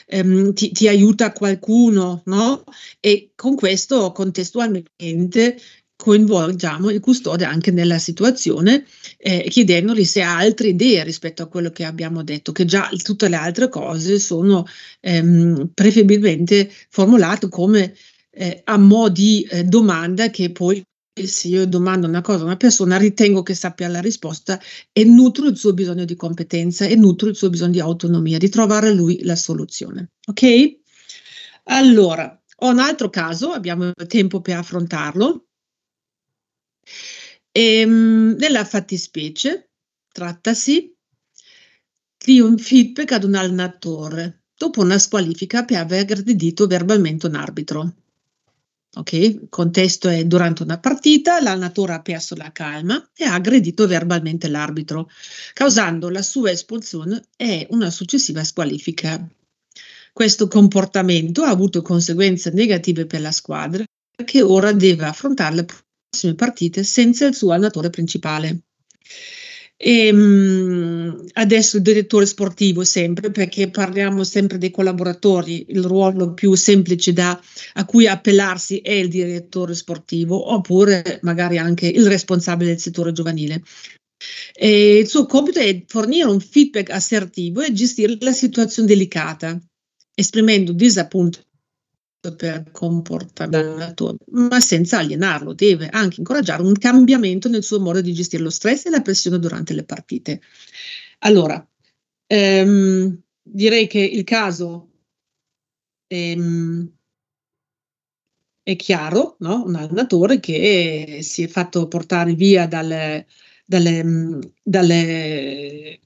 Speaker 1: ehm, ti, ti, aiuta qualcuno, no? E con questo contestualmente coinvolgiamo il custode anche nella situazione, eh, chiedendogli se ha altre idee rispetto a quello che abbiamo detto, che già tutte le altre cose sono ehm, preferibilmente formulate come eh, a mo' di eh, domanda che poi se io domando una cosa a una persona, ritengo che sappia la risposta e nutro il suo bisogno di competenza e nutro il suo bisogno di autonomia, di trovare lui la soluzione. Ok? Allora, ho un altro caso, abbiamo tempo per affrontarlo. E, ehm, nella fattispecie trattasi di un feedback ad un allenatore dopo una squalifica per aver aggredito verbalmente un arbitro. Ok, il contesto è durante una partita l'allenatore ha perso la calma e ha aggredito verbalmente l'arbitro, causando la sua espulsione e una successiva squalifica. Questo comportamento ha avuto conseguenze negative per la squadra che ora deve affrontare le prossime partite senza il suo allenatore principale. E, ehm, mh, adesso il direttore sportivo sempre, perché parliamo sempre dei collaboratori, il ruolo più semplice da, a cui appellarsi è il direttore sportivo oppure magari anche il responsabile del settore giovanile. E il suo compito è fornire un feedback assertivo e gestire la situazione delicata, esprimendo disappunto per comportamento, ma senza alienarlo, deve anche incoraggiare un cambiamento nel suo modo di gestire lo stress e la pressione durante le partite. Allora, ehm, direi che il caso ehm, è chiaro, no? un allenatore che si è fatto portare via dalle, dalle, dalle,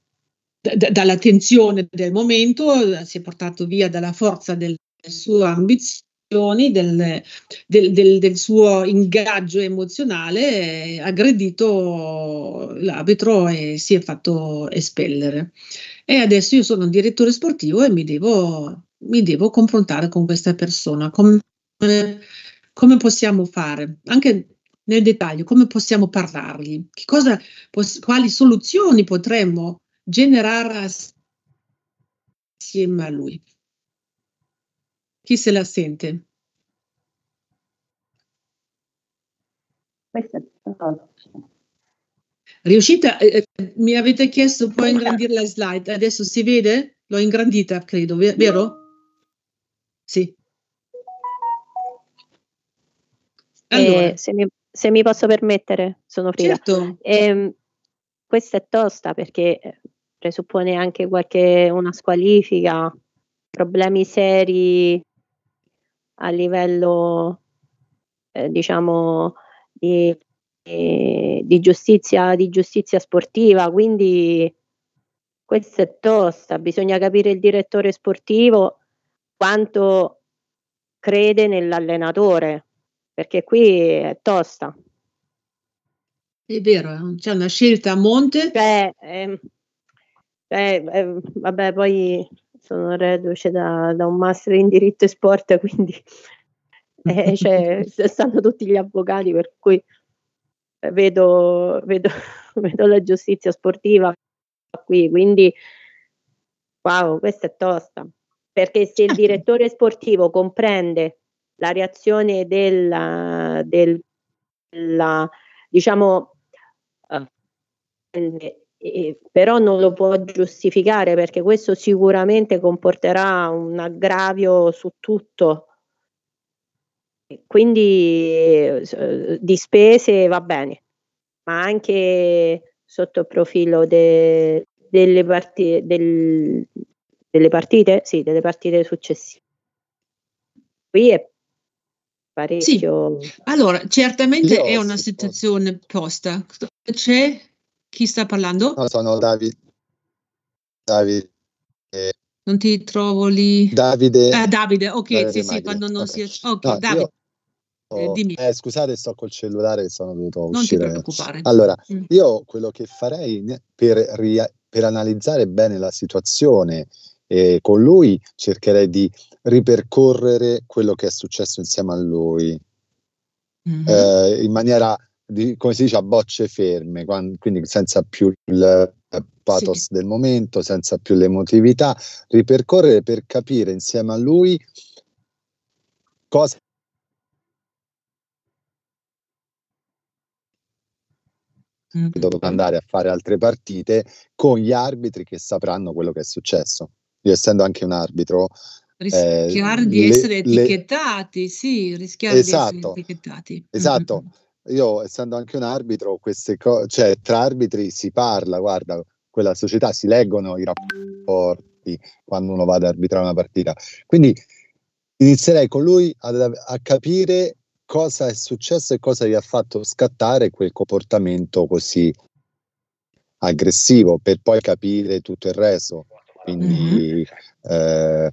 Speaker 1: d- dalla del momento, si è portato via dalla forza del suo ambizione del, del, del, suo ingaggio emozionale, ha eh, aggredito l'arbitro e si è fatto espellere. E adesso io sono un direttore sportivo e mi devo, mi devo confrontare con questa persona. Come, come, possiamo fare? Anche nel dettaglio, come possiamo parlargli? Cosa, pos, quali soluzioni potremmo generare assieme a lui? Chi se la sente? Riuscita, eh, eh, mi avete chiesto puoi ingrandire la slide, adesso si vede? L'ho ingrandita, credo, vero? Sì.
Speaker 2: Allora. Eh, se, mi, se, mi, posso permettere, sono Frida. Certo. Eh, questa è tosta perché eh, presuppone anche qualche, una squalifica, problemi seri a livello eh, diciamo di, di, giustizia, di giustizia sportiva, quindi questa è tosta, bisogna capire il direttore sportivo quanto crede nell'allenatore, perché qui è
Speaker 1: tosta. È vero, eh. c'è cioè, una scelta a monte. Cioè, eh, cioè eh, vabbè, poi sono
Speaker 2: reduce da, da, un master in diritto e sport, quindi eh, cioè, stanno tutti gli avvocati, per cui vedo, vedo, vedo la giustizia sportiva qui, quindi wow, questa è tosta, perché se il direttore sportivo comprende la reazione della, della diciamo, eh, eh, però non lo può giustificare perché questo sicuramente comporterà un aggravio su tutto. Quindi eh, di spese va bene, ma anche sotto il profilo de, delle, parti, del, delle, partite, sì,
Speaker 1: delle partite successive. Qui è parecchio. Sì. Allora, certamente è una situazione tosta. C'è chi sta parlando?
Speaker 4: No, sono Davide. Davide.
Speaker 1: Non ti trovo lì. Davide. Eh, Davide, ok, Davide sì, sì, quando non okay. si... Ok, no, Davide. Oh,
Speaker 4: eh, scusate, sto col cellulare che sono dovuto non uscire. Non ti preoccupare. Allora, mm. io quello che farei per, ria- per analizzare bene la situazione eh, con lui, cercherei di ripercorrere quello che è successo insieme a lui mm-hmm. eh, in maniera di, come si dice, a bocce ferme, quando, quindi senza più il eh, pathos sì. del momento, senza più l'emotività, ripercorrere per capire insieme a lui cosa mm. dopo andare a fare altre partite con gli arbitri che sapranno quello che è successo. Io essendo anche un arbitro, rischiare eh, di le, essere
Speaker 1: etichettati, sì, rischiare esatto, di essere esatto.
Speaker 4: etichettati. Mm, esatto. Mm-hmm io essendo anche un arbitro, queste co- cioè tra arbitri si parla, guarda, quella società si leggono i rapporti quando uno va ad arbitrare una partita. Quindi inizierei con lui a, a capire cosa è successo e cosa gli ha fatto scattare quel comportamento così aggressivo per poi capire tutto il resto. Quindi mm-hmm. eh,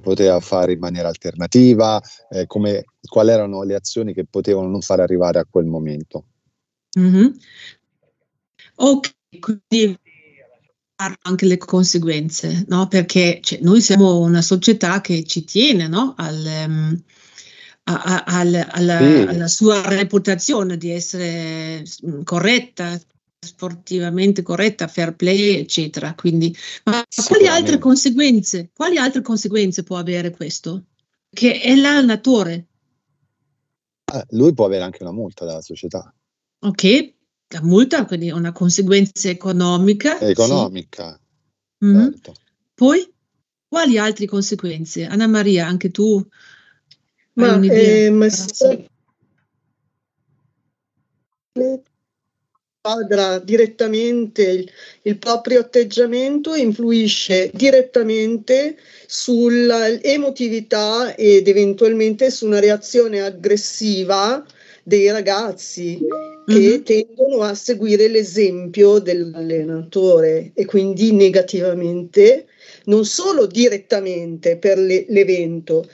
Speaker 4: poteva fare in maniera alternativa, eh, come, quali erano le azioni che potevano non far arrivare a quel momento.
Speaker 1: Mm-hmm. Ok, quindi anche le conseguenze, no? perché cioè, noi siamo una società che ci tiene no? Al, um, a, a, al, alla, sì. alla, sua reputazione di essere mm, corretta, sportivamente corretta, fair play, eccetera. Quindi, ma quali altre conseguenze? Quali altre conseguenze può avere questo? Che è l'allenatore.
Speaker 4: Ah, lui può avere anche una multa dalla società.
Speaker 1: Ok, la multa, quindi una conseguenza economica. Economica. Sì. Mm-hmm. Certo. Poi, quali altre conseguenze? Anna Maria, anche tu. Ma, hai un'idea? Eh, ma se
Speaker 7: quadra direttamente il, il, proprio atteggiamento influisce direttamente sull'emotività ed eventualmente su una reazione aggressiva dei ragazzi che mm-hmm. tendono a seguire l'esempio dell'allenatore e quindi negativamente, non solo direttamente per le, l'evento,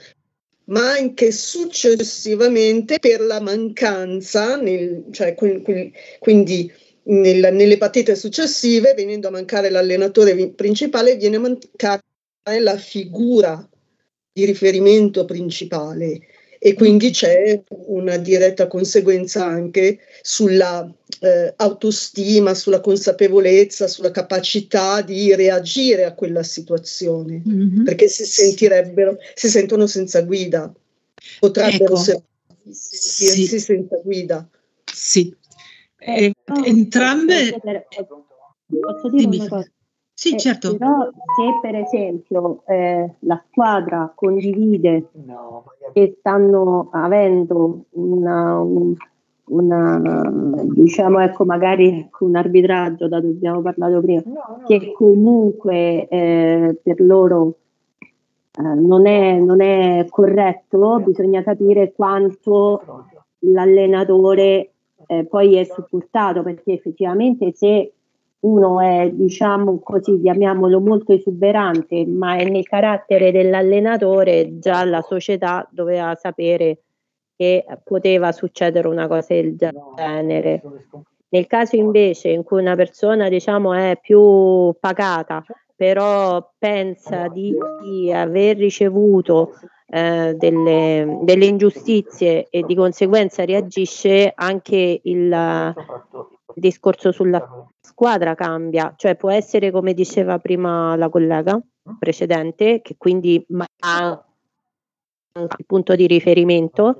Speaker 7: ma anche successivamente per la mancanza, nel, cioè, quindi nel, nelle partite successive, venendo a mancare l'allenatore principale, viene mancata la figura di riferimento principale e quindi mm. c'è una diretta conseguenza anche sulla eh, autostima, sulla consapevolezza, sulla capacità di reagire a quella situazione, mm-hmm. perché si sentirebbero, si sentono senza guida, potrebbero ecco. sentirsi sì. senza guida. Sì, eh, entrambe... Posso dire Dimmi. una cosa? Sì, eh, certo. Però se per esempio eh,
Speaker 2: la squadra condivide no, stanno avendo una, una, diciamo ecco magari ecco, un arbitraggio da cui abbiamo parlato prima, no, no. che comunque eh, per loro eh, non è, non, è, corretto, bisogna capire quanto l'allenatore eh, poi è supportato perché effettivamente se uno è, diciamo così, chiamiamolo molto esuberante, ma è nel carattere dell'allenatore, già la società doveva sapere che poteva succedere una cosa del genere. Nel caso invece in cui una persona diciamo, è più pagata, cioè, però pensa di, di aver ricevuto eh, delle, delle, ingiustizie e di conseguenza reagisce anche il discorso sulla squadra cambia, cioè può essere come diceva prima la collega precedente, che quindi ha il punto di riferimento,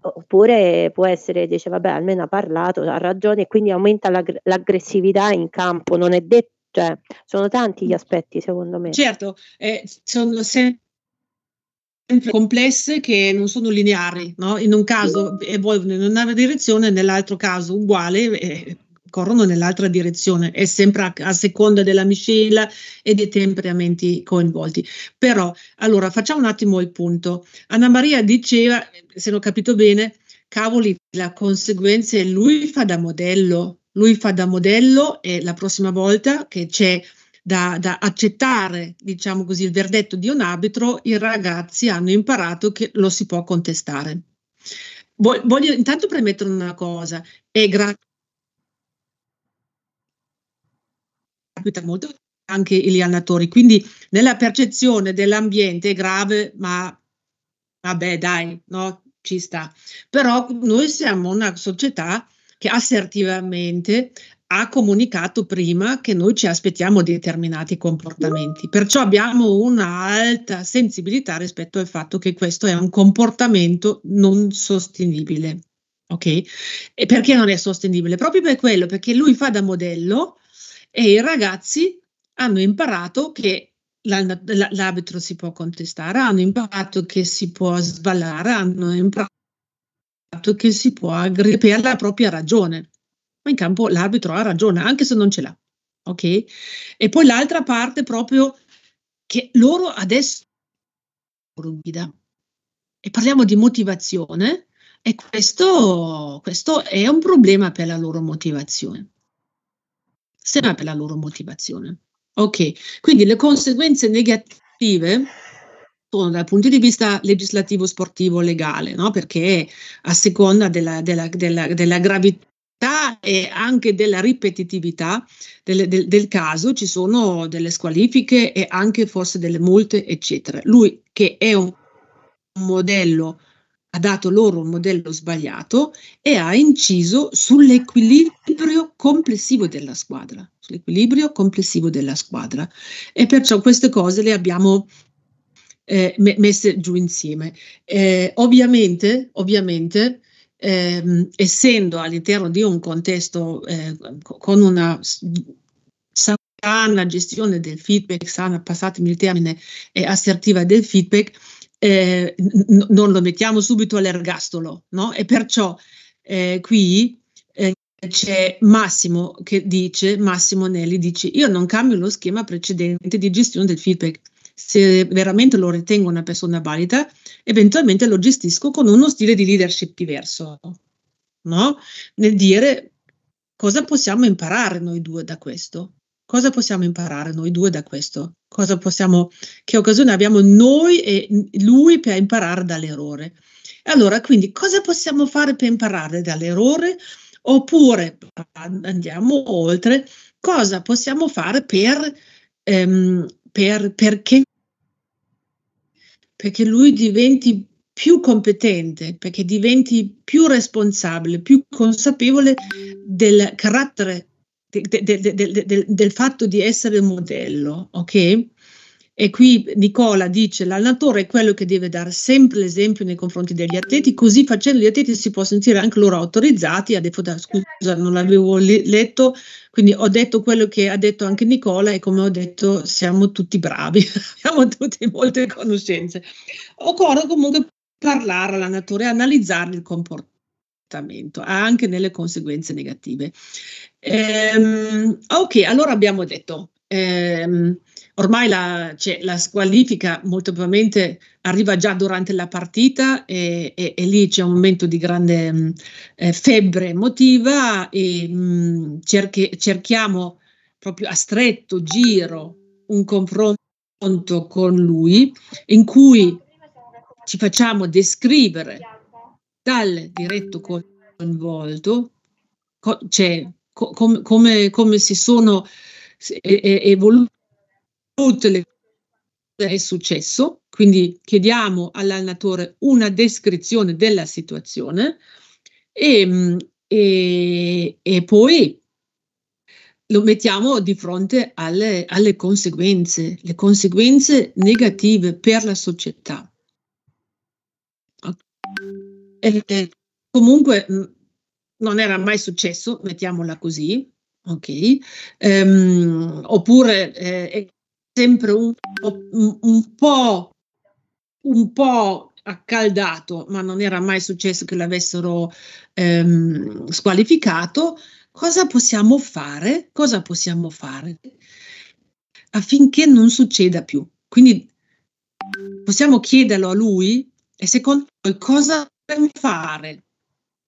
Speaker 2: oppure può essere, dice vabbè almeno ha parlato, ha ragione e quindi aumenta l'ag- l'aggressività in campo, non è detto, cioè sono tanti gli aspetti secondo me.
Speaker 1: Certo, eh, sono sempre complesse che non sono lineari, no? in un caso evolvono in una direzione, nell'altro caso uguale, eh, corrono nell'altra direzione, è sempre a, a, seconda della miscela e dei temperamenti coinvolti. Però, allora, facciamo un attimo il punto. Anna Maria diceva, se ho capito bene, cavoli, la conseguenza è lui fa da modello, lui fa da modello e la prossima volta che c'è da, da accettare, diciamo così, il verdetto di un arbitro, i ragazzi hanno imparato che lo si può contestare. Voglio intanto premettere una cosa, è grave molto anche gli allenatori, quindi nella percezione dell'ambiente è grave, ma vabbè dai, no? ci sta. Però noi siamo una società che assertivamente ha comunicato prima che noi ci aspettiamo determinati comportamenti, perciò abbiamo un'alta sensibilità rispetto al fatto che questo è un comportamento non sostenibile. Ok? E perché non è sostenibile? Proprio per quello, perché lui fa da modello e i ragazzi hanno imparato che l'arbitro si può contestare, hanno imparato che si può sballare, hanno imparato che si può aggredire per la propria ragione ma in campo l'arbitro ha ragione, anche se non ce l'ha. Ok? E poi l'altra parte proprio che loro adesso guida. E parliamo di motivazione e questo, questo è un problema per la loro motivazione. Sembra per la loro motivazione. Ok, quindi le conseguenze negative sono dal punto di vista legislativo, sportivo, legale, no? perché a seconda della, della, della, della gravità difficoltà e anche della ripetitività del, del, del caso, ci sono delle squalifiche e anche forse delle multe, eccetera. Lui che è un modello ha dato loro un modello sbagliato e ha inciso sull'equilibrio complessivo della squadra, sull'equilibrio complessivo della squadra. E perciò queste cose le abbiamo eh, messe giù insieme. Eh, ovviamente, ovviamente ehm, essendo all'interno di un contesto eh, con una sana gestione del feedback, sana, passatemi il termine, eh, assertiva del feedback, eh, n- non lo mettiamo subito all'ergastolo, no? E perciò eh, qui eh, c'è Massimo che dice, Massimo Nelli dice, io non cambio lo schema precedente di gestione del feedback, se veramente lo ritengo una persona valida, eventualmente lo gestisco con uno stile di leadership diverso, no? Nel dire cosa possiamo imparare noi due da questo? Cosa possiamo imparare noi due da questo? Cosa possiamo, che occasione abbiamo noi e lui per imparare dall'errore? Allora, quindi, cosa possiamo fare per imparare dall'errore? Oppure, andiamo oltre, cosa possiamo fare per, ehm, per, perché perché lui diventi più competente, perché diventi più responsabile, più consapevole del carattere, de, de, de, del fatto di essere modello, ok? E qui Nicola dice l'allenatore è quello che deve dare sempre l'esempio nei confronti degli atleti, così facendo gli atleti si può sentire anche loro autorizzati a default, scusa non l'avevo letto, quindi ho detto quello che ha detto anche Nicola e come ho detto siamo tutti bravi, abbiamo tutti molte conoscenze. Occorre comunque parlare all'allenatore, analizzare il comportamento anche nelle conseguenze negative. Ehm, ok, allora abbiamo detto ehm, ormai la, cioè, la, squalifica molto probabilmente arriva già durante la partita e, e, e lì c'è un momento di grande mh, mm, eh, febbre emotiva e mh, mm, cerchi, cerchiamo proprio a stretto giro un confronto con lui in cui ci facciamo descrivere dal diretto coinvolto co- cioè, co- com- come, come si sono evoluti tutte le cose è successo, quindi chiediamo all'allenatore una descrizione della situazione e, e, e poi lo mettiamo di fronte alle, alle, conseguenze, le conseguenze negative per la società. E, comunque mm, non era mai successo, mettiamola così, ok? Ehm, oppure eh, sempre un, un, po', un po' accaldato, ma non era mai successo che l'avessero ehm, squalificato, cosa possiamo fare? Cosa possiamo fare affinché non succeda più? Quindi possiamo chiederlo a lui e secondo voi cosa potremmo fare?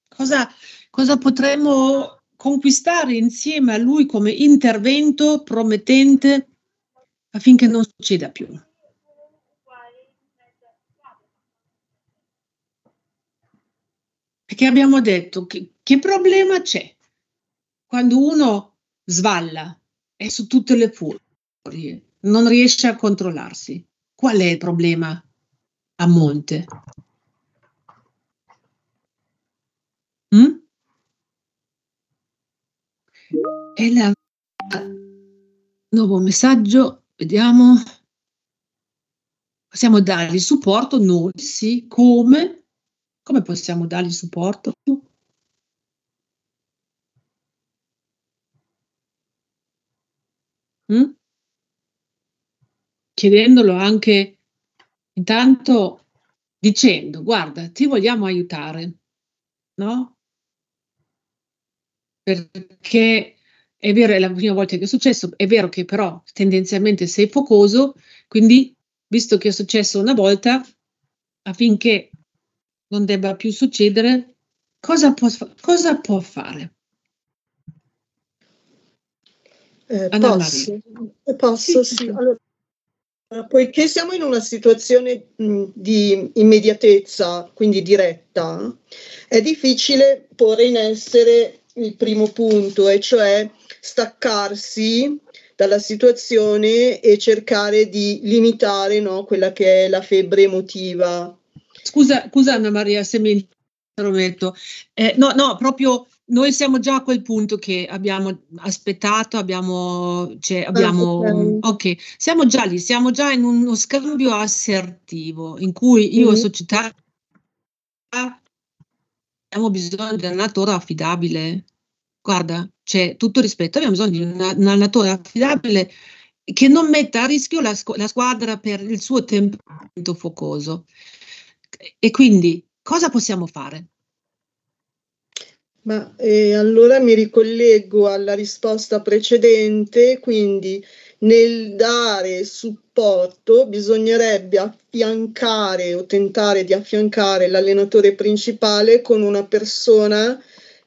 Speaker 1: Cosa, cosa potremmo conquistare insieme a lui come intervento promettente affinché non succeda più. Perché abbiamo detto che, che problema c'è quando uno svalla, e su tutte le furie, non riesce a controllarsi. Qual è il problema a monte? Mm? E il nuovo messaggio Vediamo. Possiamo dargli supporto noi, sì. Come? Come possiamo dargli supporto? Mm? Chiedendolo anche intanto dicendo, guarda, ti vogliamo aiutare, no? Perché è vero, è la prima volta che è successo, è vero che però tendenzialmente sei focoso, quindi visto che è successo una volta, affinché non debba più succedere, cosa può, cosa può fare?
Speaker 7: Eh, posso, eh, posso sì, sì. Allora, poiché siamo in una situazione mh, di immediatezza, quindi diretta, è difficile porre in essere il primo punto, e cioè staccarsi dalla situazione e cercare di limitare no, quella che è la febbre emotiva.
Speaker 1: Scusa, scusa Anna Maria se mi intrometto. Eh, no, no, proprio noi siamo già a quel punto che abbiamo aspettato, abbiamo, cioè, abbiamo ah, okay. Okay. siamo già lì, siamo già in uno scambio assertivo in cui io mm-hmm. società abbiamo bisogno di un allenatore affidabile. Guarda, c'è tutto rispetto, abbiamo bisogno di una, un allenatore affidabile che non metta a rischio la, la squadra per il suo temperamento focoso. E quindi cosa possiamo fare?
Speaker 7: Ma eh, allora mi ricollego alla risposta precedente, quindi nel dare supporto bisognerebbe affiancare o tentare di affiancare l'allenatore principale con una persona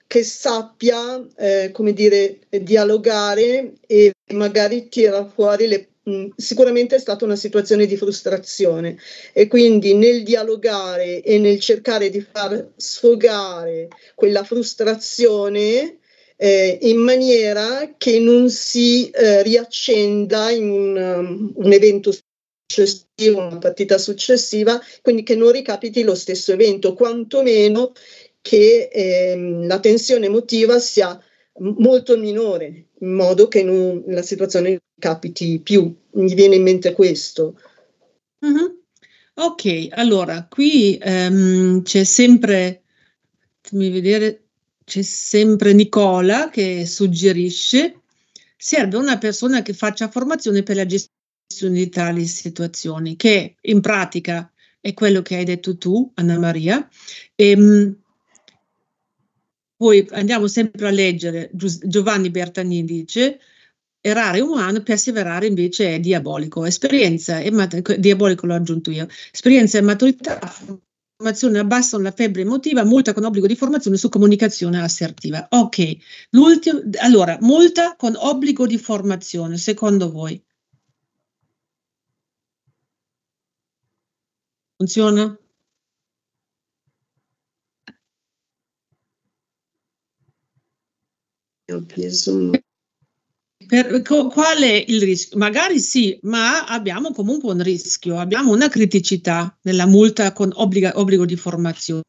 Speaker 7: che sappia, eh, come dire, dialogare e magari tira fuori le... Mm, sicuramente è stata una situazione di frustrazione e quindi nel dialogare e nel cercare di far sfogare quella frustrazione eh, in maniera che non si eh, riaccenda in un, um, un evento successivo, una partita successiva, quindi che non ricapiti lo stesso evento, quantomeno che ehm, la tensione emotiva sia molto minore, in modo che non, la situazione capiti più. Mi viene in mente questo. Uh-huh.
Speaker 1: Ok, allora qui um, c'è sempre, fammi vedere, c'è sempre Nicola che suggerisce, serve una persona che faccia formazione per la gestione di tali situazioni, che in pratica è quello che hai detto tu, Anna Maria. E, ehm, poi andiamo sempre a leggere, Giovanni Bertagnin dice, errare è umano, perseverare invece è diabolico, esperienza e diabolico l'ho aggiunto io, esperienza e maturità informazione abbassano la febbre emotiva, multa con obbligo di formazione su comunicazione assertiva. Ok, l'ultimo, allora, multa con obbligo di formazione, secondo voi? Funziona?
Speaker 8: Io penso...
Speaker 1: Per, qual è il rischio? Magari sì, ma abbiamo comunque un rischio, abbiamo una criticità nella multa con obbliga, obbligo di formazione.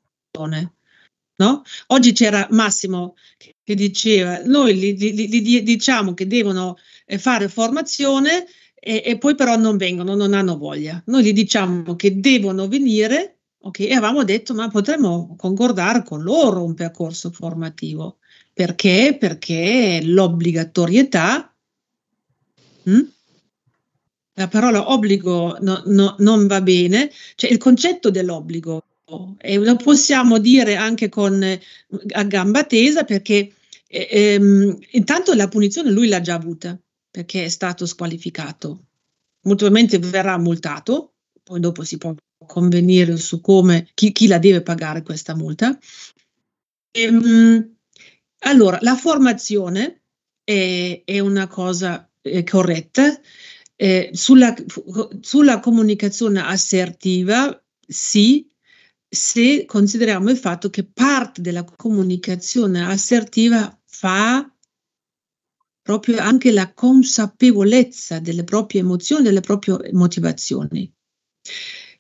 Speaker 1: No? Oggi c'era Massimo che diceva, noi gli, gli, gli diciamo che devono eh, fare formazione e, e, poi però non vengono, non hanno voglia. Noi gli diciamo che devono venire, ok? E avevamo detto, ma potremmo concordare con loro un percorso formativo. Perché? Perché l'obbligatorietà, mh? Hm? la parola obbligo no, no, non va bene, cioè il concetto dell'obbligo, e lo possiamo dire anche con, eh, a gamba tesa perché eh, ehm, intanto la punizione lui l'ha già avuta, perché è stato squalificato. Mutuamente verrà multato, poi dopo si può convenire su come, chi, chi la deve pagare questa multa. Ehm, allora, la formazione è, è una cosa eh, corretta. Eh, sulla, sulla comunicazione assertiva, sì, se consideriamo il fatto che parte della comunicazione assertiva fa proprio anche la consapevolezza delle proprie emozioni, delle proprie motivazioni.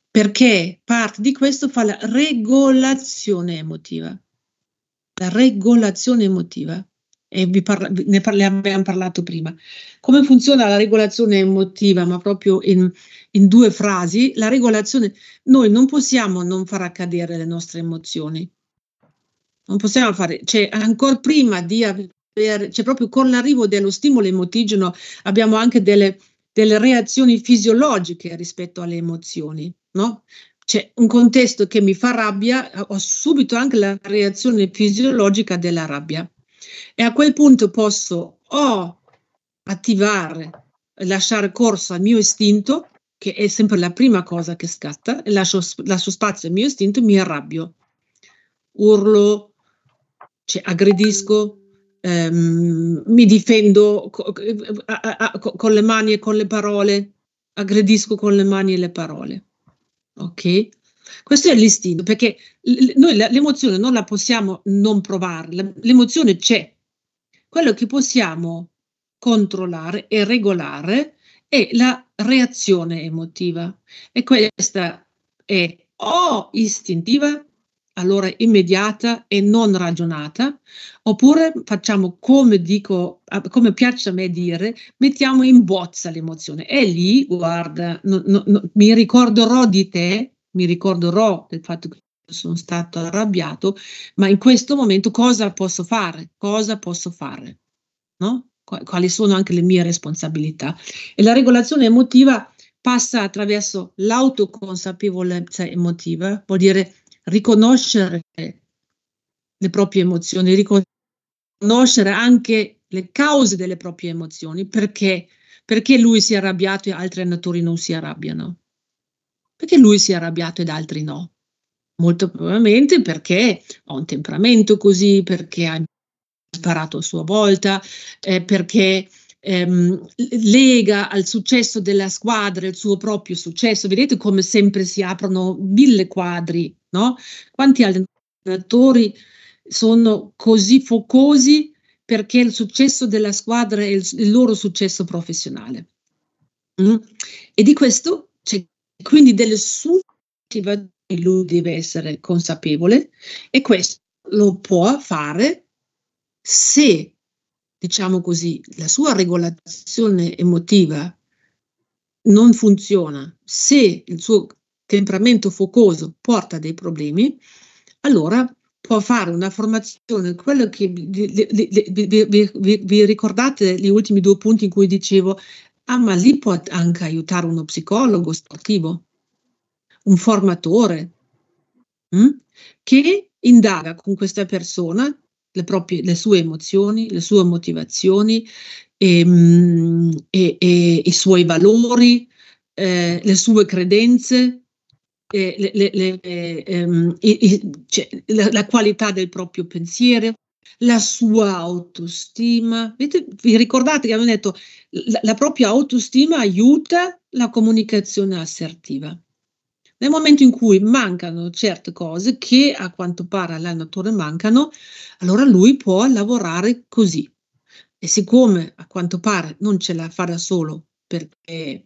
Speaker 1: Perché parte di questo fa la regolazione emotiva la regolazione emotiva. E parla, ne, parla, abbiamo parlato prima. Come funziona la regolazione emotiva? Ma proprio in, in due frasi, la regolazione, noi non possiamo non far accadere le nostre emozioni. Non possiamo fare, cioè ancora prima di avere, cioè proprio con l'arrivo dello stimolo emotigeno abbiamo anche delle, delle reazioni fisiologiche rispetto alle emozioni, no? c'è un contesto che mi fa rabbia, ho subito anche la reazione fisiologica della rabbia. E a quel punto posso o attivare, lasciare corso al mio istinto, che è sempre la prima cosa che scatta, lascio, lascio spazio al mio istinto, mi arrabbio, urlo, cioè, aggredisco, ehm, mi difendo con le mani e con le parole, aggredisco con le mani e le parole. Ok? Questo è l'istinto, perché noi l'emozione non la possiamo non provare, l'emozione c'è. Quello che possiamo controllare e regolare è la reazione emotiva e questa è o istintiva allora immediata e non ragionata, oppure facciamo come dico, eh, come piace a me dire, mettiamo in bozza l'emozione e lì, guarda, no, no, no, mi ricorderò di te, mi ricorderò del fatto che sono stato arrabbiato, ma in questo momento cosa posso fare? Cosa posso fare? No? Quali sono anche le mie responsabilità? E la regolazione emotiva passa attraverso l'autoconsapevolezza emotiva, vuol dire riconoscere le proprie emozioni, riconoscere anche le cause delle proprie emozioni, perché, perché lui si è arrabbiato e altri allenatori non si arrabbiano, perché lui si è arrabbiato ed altri no. Molto probabilmente perché ha un temperamento così, perché ha sparato a sua volta, eh, perché ehm, lega al successo della squadra il suo proprio successo. Vedete come sempre si aprono mille quadri, no? Quanti allenatori sono così focosi perché il successo della squadra è il, il loro successo professionale. Mm? E di questo c'è quindi delle sue motivazioni lui deve essere consapevole e questo lo può fare se diciamo così, la sua regolazione emotiva non funziona, se il suo temperamento focoso porta dei problemi, allora può fare una formazione, quello che vi, vi, vi, vi ricordate gli ultimi due punti in cui dicevo, ah ma lì può anche aiutare uno psicologo sportivo, un formatore, mh? Mm, che indaga con questa persona le, proprie, le sue emozioni, le sue motivazioni, e, ehm, e, e, i suoi valori, eh, le sue credenze, eh, le, le, ehm, cioè, la, la, qualità del proprio pensiero, la sua autostima. Vedete, vi ricordate che abbiamo detto la, la propria autostima aiuta la comunicazione assertiva. Nel momento in cui mancano certe cose che a quanto pare all'allenatore mancano, allora lui può lavorare così. E siccome a quanto pare non ce la fa da solo perché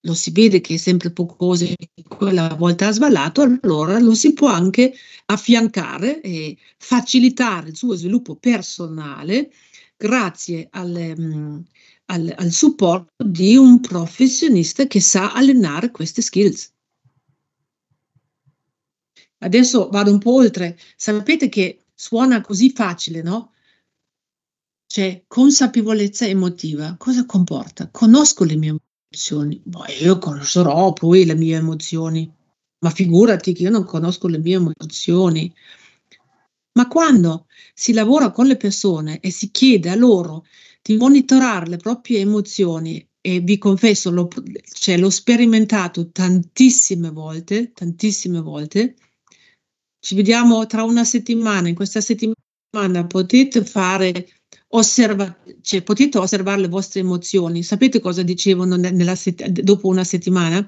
Speaker 1: lo si vede che è sempre pocose, quella volta ha sballato, allora lo si può anche affiancare e facilitare il suo sviluppo personale grazie al, mm, al, al supporto di un professionista che sa allenare queste skills. Adesso vado un po' oltre. Sapete che suona così facile, no? Cioè, consapevolezza emotiva, cosa comporta? Conosco le mie emozioni, boh, io conoscerò poi le mie emozioni, ma figurati che io non conosco le mie emozioni. Ma quando si lavora con le persone e si chiede a loro di monitorare le proprie emozioni, e vi confesso, l'ho, cioè, l'ho sperimentato tantissime volte, tantissime volte, ci vediamo tra una settimana. In questa settimana potete fare osserva- cioè, potete osservare le vostre emozioni. Sapete cosa dicevano set- dopo una settimana?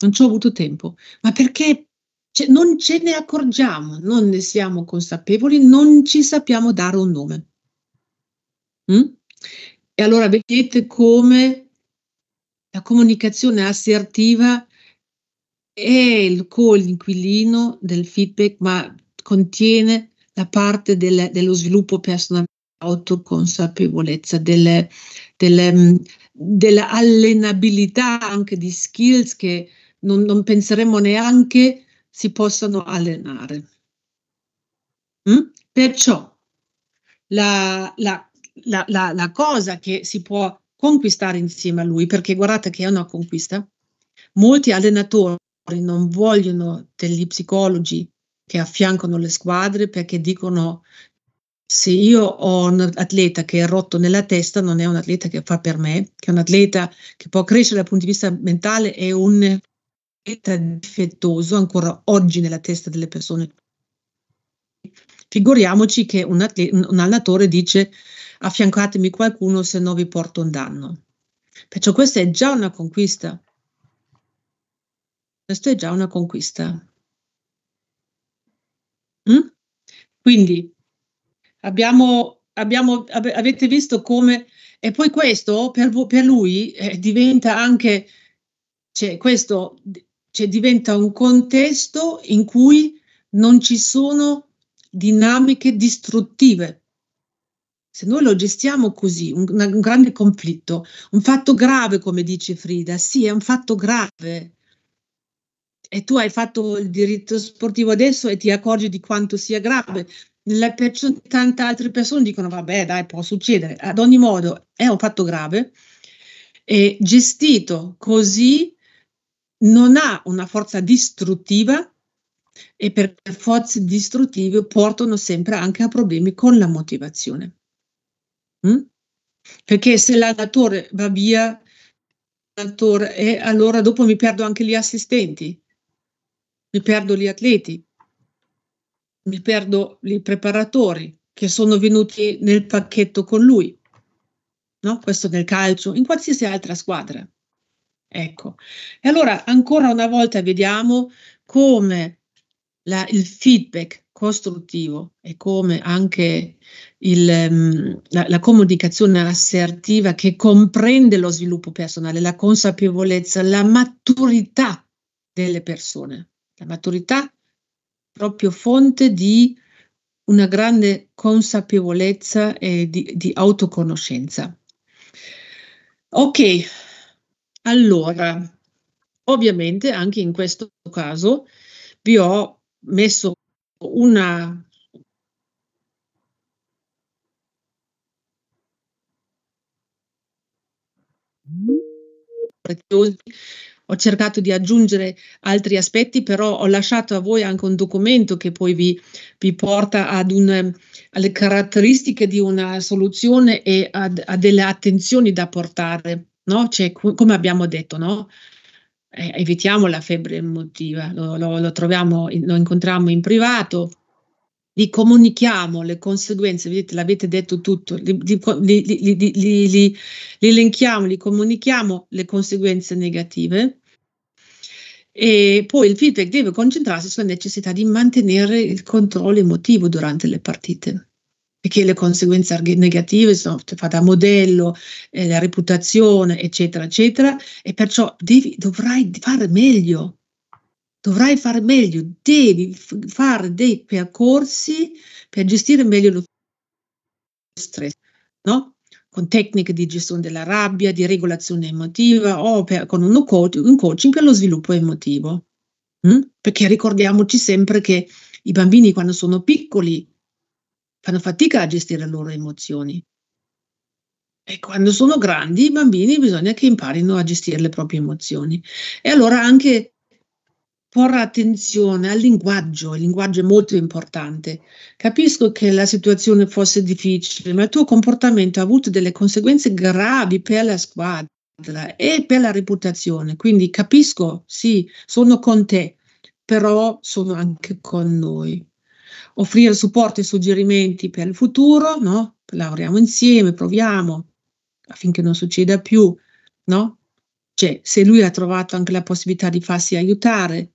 Speaker 1: Non ci ho avuto tempo, ma perché cioè, non ce ne accorgiamo, non ne siamo consapevoli, non ci sappiamo dare un nome. Mm? E allora vedete come la comunicazione assertiva è il coinquilino del feedback, ma contiene la parte del, dello sviluppo personale, autoconsapevolezza, delle, delle, mm, della anche di skills che non, non penseremmo neanche si possano allenare. Mm? Perciò la, la, la, la, cosa che si può conquistare insieme a lui, perché guardate che è una conquista, molti allenatori non vogliono degli psicologi che affiancano le squadre perché dicono se io ho un atleta che è rotto nella testa non è un atleta che fa per me, che è un atleta che può crescere dal punto di vista mentale, è un atleta difettoso ancora oggi nella testa delle persone. Figuriamoci che un, atleta, un allenatore dice affiancatemi qualcuno se no vi porto un danno. Perciò questa è già una conquista, questo è già una conquista. Mm? Quindi abbiamo, abbiamo, ab- avete visto come, e poi questo per, per lui eh, diventa anche, cioè questo cioè diventa un contesto in cui non ci sono dinamiche distruttive. Se noi lo gestiamo così, un, un, grande conflitto, un fatto grave, come dice Frida, sì, è un fatto grave, e tu hai fatto il diritto sportivo adesso e ti accorgi di quanto sia grave. Perso- tante altre persone dicono vabbè dai può succedere, ad ogni modo è un fatto grave e gestito così non ha una forza distruttiva e per forze distruttive portano sempre anche a problemi con la motivazione. Mm? Perché se l'allenatore va via, e eh, allora dopo mi perdo anche gli assistenti mi perdo gli atleti, mi perdo i preparatori che sono venuti nel pacchetto con lui, no? questo nel calcio, in qualsiasi altra squadra. Ecco, e allora ancora una volta vediamo come la, il feedback costruttivo e come anche il, ehm, la, la, comunicazione assertiva che comprende lo sviluppo personale, la consapevolezza, la maturità delle persone. La maturità è proprio fonte di una grande consapevolezza e di, di autoconoscenza. Ok, allora, ovviamente anche in questo caso vi ho messo una preziosi ho cercato di aggiungere altri aspetti, però ho lasciato a voi anche un documento che poi vi, vi porta ad un, alle caratteristiche di una soluzione e ad, a delle attenzioni da portare, no? Cioè, come abbiamo detto, no? Eh, evitiamo la febbre emotiva, lo, lo, lo, troviamo, lo incontriamo in privato, li comunichiamo le conseguenze, vedete, l'avete detto tutto, li, li, li, li, elenchiamo, li comunichiamo le conseguenze negative e poi il feedback deve concentrarsi sulla necessità di mantenere il controllo emotivo durante le partite perché le conseguenze negative sono cioè, fa da modello, eh, la reputazione, eccetera, eccetera, e perciò devi, dovrai fare meglio, dovrai fare meglio, devi f- fare dei percorsi per gestire meglio lo stress, no? con tecniche di gestione della rabbia, di regolazione emotiva o per, con un, coach, un, coaching per lo sviluppo emotivo. Mm? Perché ricordiamoci sempre che i bambini quando sono piccoli fanno fatica a gestire le loro emozioni e quando sono grandi i bambini bisogna che imparino a gestire le proprie emozioni. E allora anche porre attenzione al linguaggio, il linguaggio è molto importante. Capisco che la situazione fosse difficile, ma il tuo comportamento ha avuto delle conseguenze gravi per la squadra e per la reputazione, quindi capisco, sì, sono con te, però sono anche con noi. Offrire supporto e suggerimenti per il futuro, no? Lavoriamo insieme, proviamo affinché non succeda più, no? Cioè, se lui ha trovato anche la possibilità di farsi aiutare,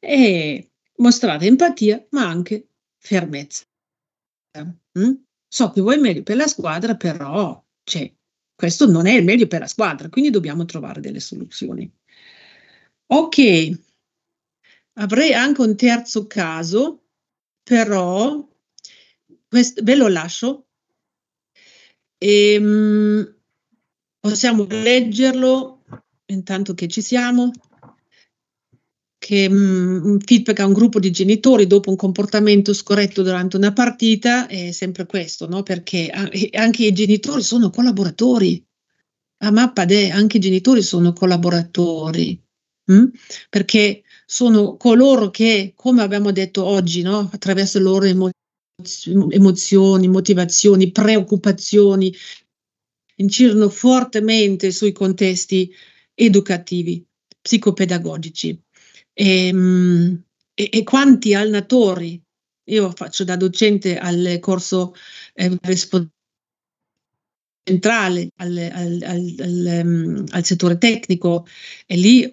Speaker 1: e mostrare empatia ma anche fermezza. Mm? So che vuoi meglio per la squadra, però cioè, questo non è il meglio per la squadra, quindi dobbiamo trovare delle soluzioni. Ok, avrei anche un terzo caso, però questo, ve lo lascio. E, ehm, possiamo leggerlo intanto che ci siamo che mh, mm, feedback a un gruppo di genitori dopo un comportamento scorretto durante una partita è sempre questo, no? perché anche i genitori sono collaboratori. A Mappadè anche i genitori sono collaboratori, mh? Mm? perché sono coloro che, come abbiamo detto oggi, no? attraverso le loro emo- emozioni, motivazioni, preoccupazioni, incidono fortemente sui contesti educativi, psicopedagogici e, ehm, e, e quanti allenatori, io faccio da docente al corso eh, centrale, al, al, al, um, al settore tecnico e lì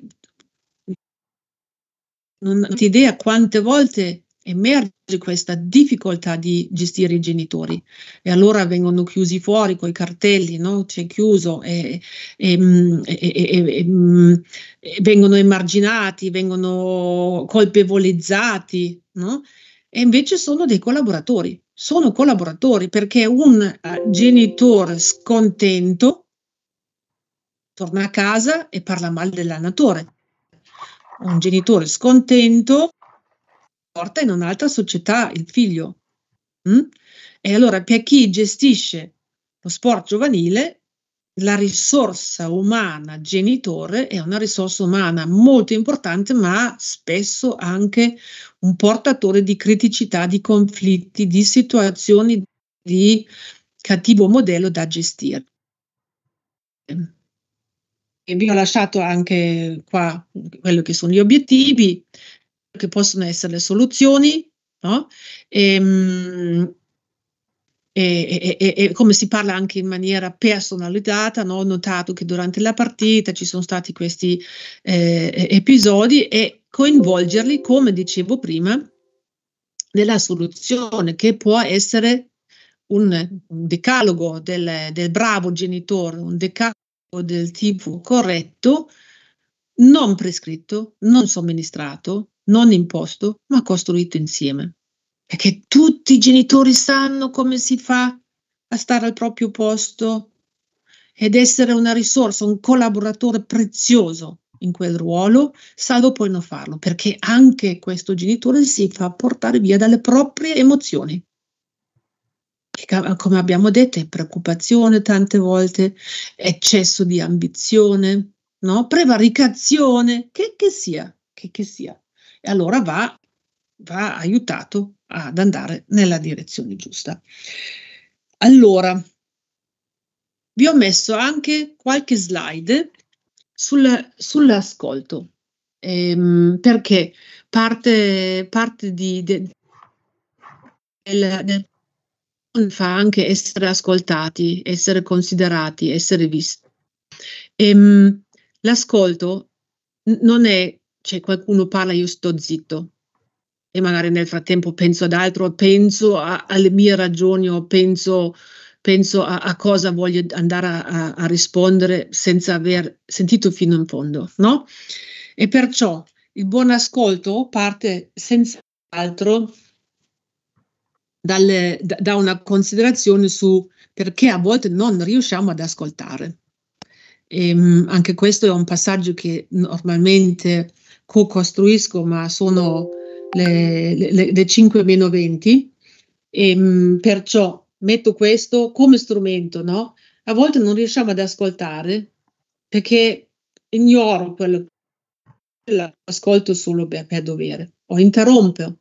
Speaker 1: non avete idea quante volte emerge questa difficoltà di gestire i genitori e allora vengono chiusi fuori con i cartelli, no? c'è chiuso e, e, mm, e, mm, e, vengono emarginati, vengono colpevolizzati no? e invece sono dei collaboratori, sono collaboratori perché un eh, genitore scontento torna a casa e parla male dell'allenatore. Un genitore scontento porta in un'altra società il figlio. Mm? E allora per chi gestisce lo sport giovanile, la risorsa umana genitore è una risorsa umana molto importante, ma spesso anche un portatore di criticità, di conflitti, di situazioni di cattivo modello da gestire. E vi ho lasciato anche qua quello che sono gli obiettivi che possono essere le soluzioni, no? Ehm, e, e, e, e, come si parla anche in maniera personalizzata, no? ho notato che durante la partita ci sono stati questi eh, episodi e coinvolgerli, come dicevo prima, nella soluzione che può essere un, decalogo del, del, bravo genitore, un decalogo del tipo corretto, non prescritto, non somministrato, non imposto, ma costruito insieme. Perché tutti i genitori sanno come si fa a stare al proprio posto ed essere una risorsa, un collaboratore prezioso in quel ruolo, salvo poi non farlo, perché anche questo genitore si fa portare via dalle proprie emozioni. Che, come abbiamo detto, è preoccupazione tante volte, eccesso di ambizione, no? prevaricazione, che, che sia, che, che sia e allora va, va aiutato ad andare nella direzione giusta. Allora, vi ho messo anche qualche slide sul, sull'ascolto, ehm, perché parte, parte di, de, del, del fa anche essere ascoltati, essere considerati, essere visti. Ehm, l'ascolto non è cioè qualcuno parla, io sto zitto e magari nel frattempo penso ad altro, penso a, alle mie ragioni o penso, penso a, a, cosa voglio andare a, a, rispondere senza aver sentito fino in fondo, no? E perciò il buon ascolto parte senz'altro dalle, da una considerazione su perché a volte non riusciamo ad ascoltare. E, ehm, anche questo è un passaggio che normalmente co-costruisco, ma sono le, le, le 5 meno 20, e, mh, perciò metto questo come strumento, no? A volte non riusciamo ad ascoltare perché ignoro quello che ascolto solo per, per dovere o interrompo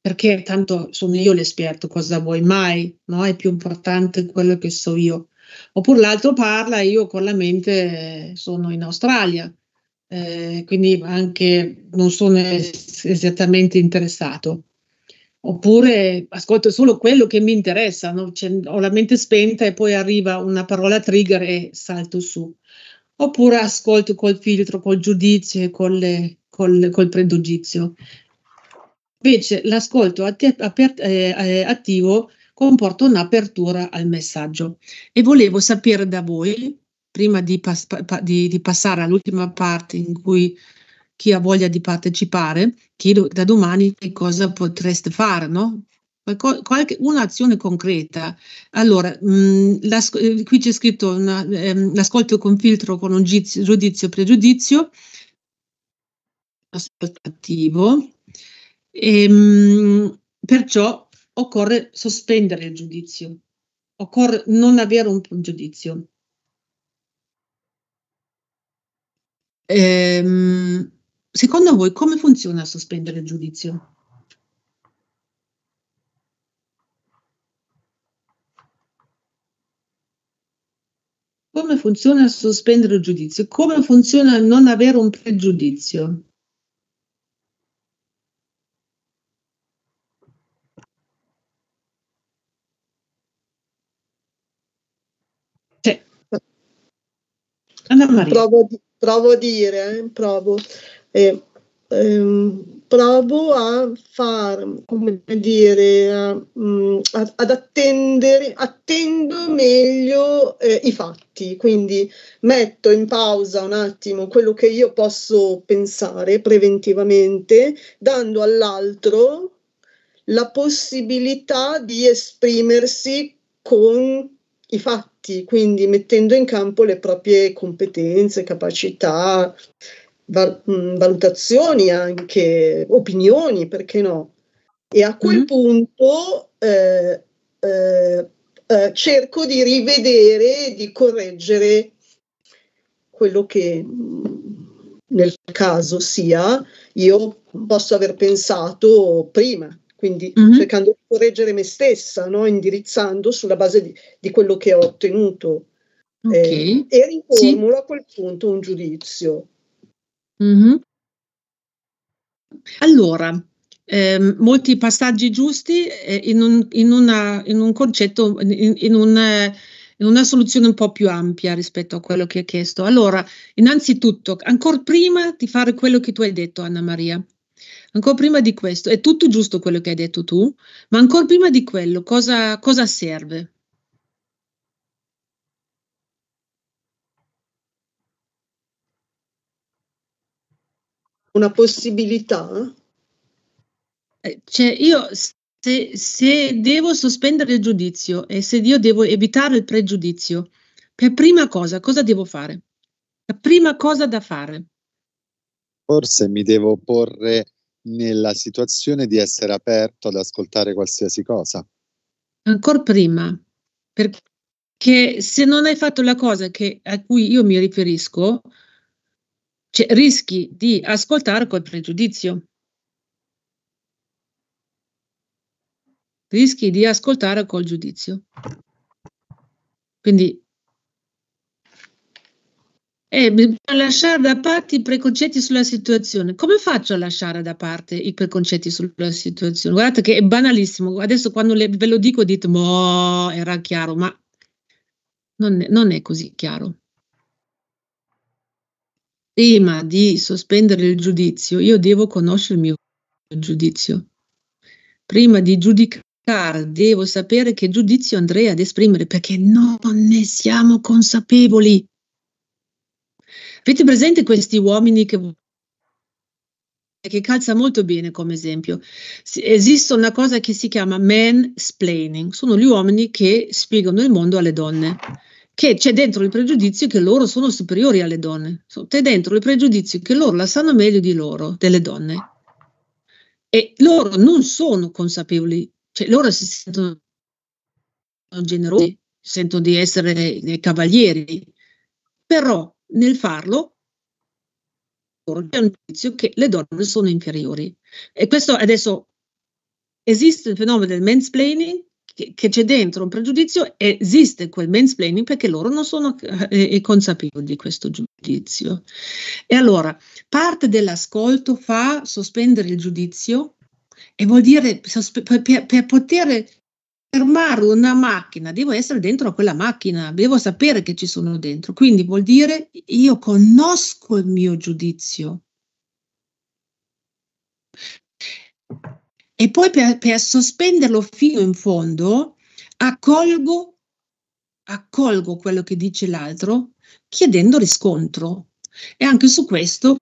Speaker 1: perché tanto sono io l'esperto, cosa vuoi mai? No? È più importante quello che so io. Oppure l'altro parla e io con la mente eh, sono in Australia eh, quindi anche non sono esattamente interessato. Oppure ascolto solo quello che mi interessa, no? cioè, ho la mente spenta e poi arriva una parola trigger e salto su. Oppure ascolto col filtro, col giudizio e col, col, col pregiudizio. Invece l'ascolto atti- aper- eh, eh, attivo comporta un'apertura al messaggio. E volevo sapere da voi prima di, pas- pa- di, di passare all'ultima parte in cui chi ha voglia di partecipare, chiedo da domani che cosa potreste fare, no? Qualche, un'azione concreta. Allora, mh, mm, eh, qui c'è scritto una, ehm, l'ascolto con filtro con un giudizio, giudizio pregiudizio ascoltativo. E, ehm, mh, perciò occorre sospendere il giudizio, occorre non avere un, un giudizio. Ehm, secondo voi come funziona sospendere il giudizio? Come funziona sospendere il giudizio? Come funziona non avere un pregiudizio?
Speaker 7: Provo, provo, a dire, eh, provo, eh, ehm, provo a far, come dire, a, mh, mm, ad attendere, attendo meglio eh, i fatti, quindi metto in pausa un attimo quello che io posso pensare preventivamente, dando all'altro la possibilità di esprimersi con i fatti, quindi mettendo in campo le proprie competenze, capacità, val- mm, valutazioni anche, opinioni, perché no? E a quel mm-hmm. punto eh, eh, eh, cerco di rivedere, di correggere quello che mm, nel caso sia, io posso aver pensato prima quindi mm-hmm. cercando di correggere me stessa, no? indirizzando sulla base di, di quello che ho ottenuto. Okay. Eh, e riformulo sì. a quel punto un giudizio.
Speaker 5: Mm-hmm. Allora,
Speaker 1: eh, molti passaggi giusti eh, in, un, in, una, in, un, concetto, in, in un eh, in una soluzione un po' più ampia rispetto a quello che hai chiesto. Allora, innanzitutto, ancora prima di fare quello che tu hai detto, Anna Maria, ancora prima di questo, è tutto giusto quello che hai detto tu, ma ancora prima di quello, cosa, cosa serve?
Speaker 7: Una possibilità?
Speaker 1: Eh, cioè, io se, se, devo sospendere il giudizio e se io devo evitare il pregiudizio, per prima cosa, cosa devo fare? La prima cosa da fare?
Speaker 4: Forse mi devo porre nella situazione di essere aperto ad ascoltare qualsiasi cosa.
Speaker 1: Ancora prima, perché se non hai fatto la cosa che, a cui io mi riferisco, cioè, rischi di ascoltare col pregiudizio. Rischi di ascoltare col giudizio. Quindi eh, bisogna lasciare da parte i preconcetti sulla situazione. Come faccio a lasciare da parte i preconcetti sulla situazione? Guardate che è banalissimo. Adesso quando le, ve lo dico dite, boh, era chiaro, ma non è, non è così chiaro. Prima di sospendere il giudizio, io devo conoscere il mio giudizio. Prima di giudicare, devo sapere che giudizio andrei ad esprimere, perché non ne siamo consapevoli. Avete presente questi uomini che, che calza molto bene come esempio? Esiste una cosa che si chiama mansplaining, sono gli uomini che spiegano il mondo alle donne che c'è dentro il pregiudizio che loro sono superiori alle donne, c'è dentro il pregiudizio che loro la sanno meglio di loro, delle donne. E loro non sono consapevoli, cioè loro si sentono generosi, sentono di essere dei cavalieri, però nel farlo un giudizio che le donne sono inferiori. E questo adesso esiste il fenomeno del mansplaining che, c'è dentro un pregiudizio esiste quel mansplaining perché loro non sono eh, eh, consapevoli di questo giudizio. E allora parte dell'ascolto fa sospendere il giudizio e vuol dire per, per, per poter fermare una macchina, devo essere dentro a quella macchina, devo sapere che ci sono dentro. Quindi vuol dire io conosco il mio giudizio. E poi per, per sospenderlo fino in fondo, accolgo, accolgo quello che dice l'altro chiedendo riscontro. E anche su questo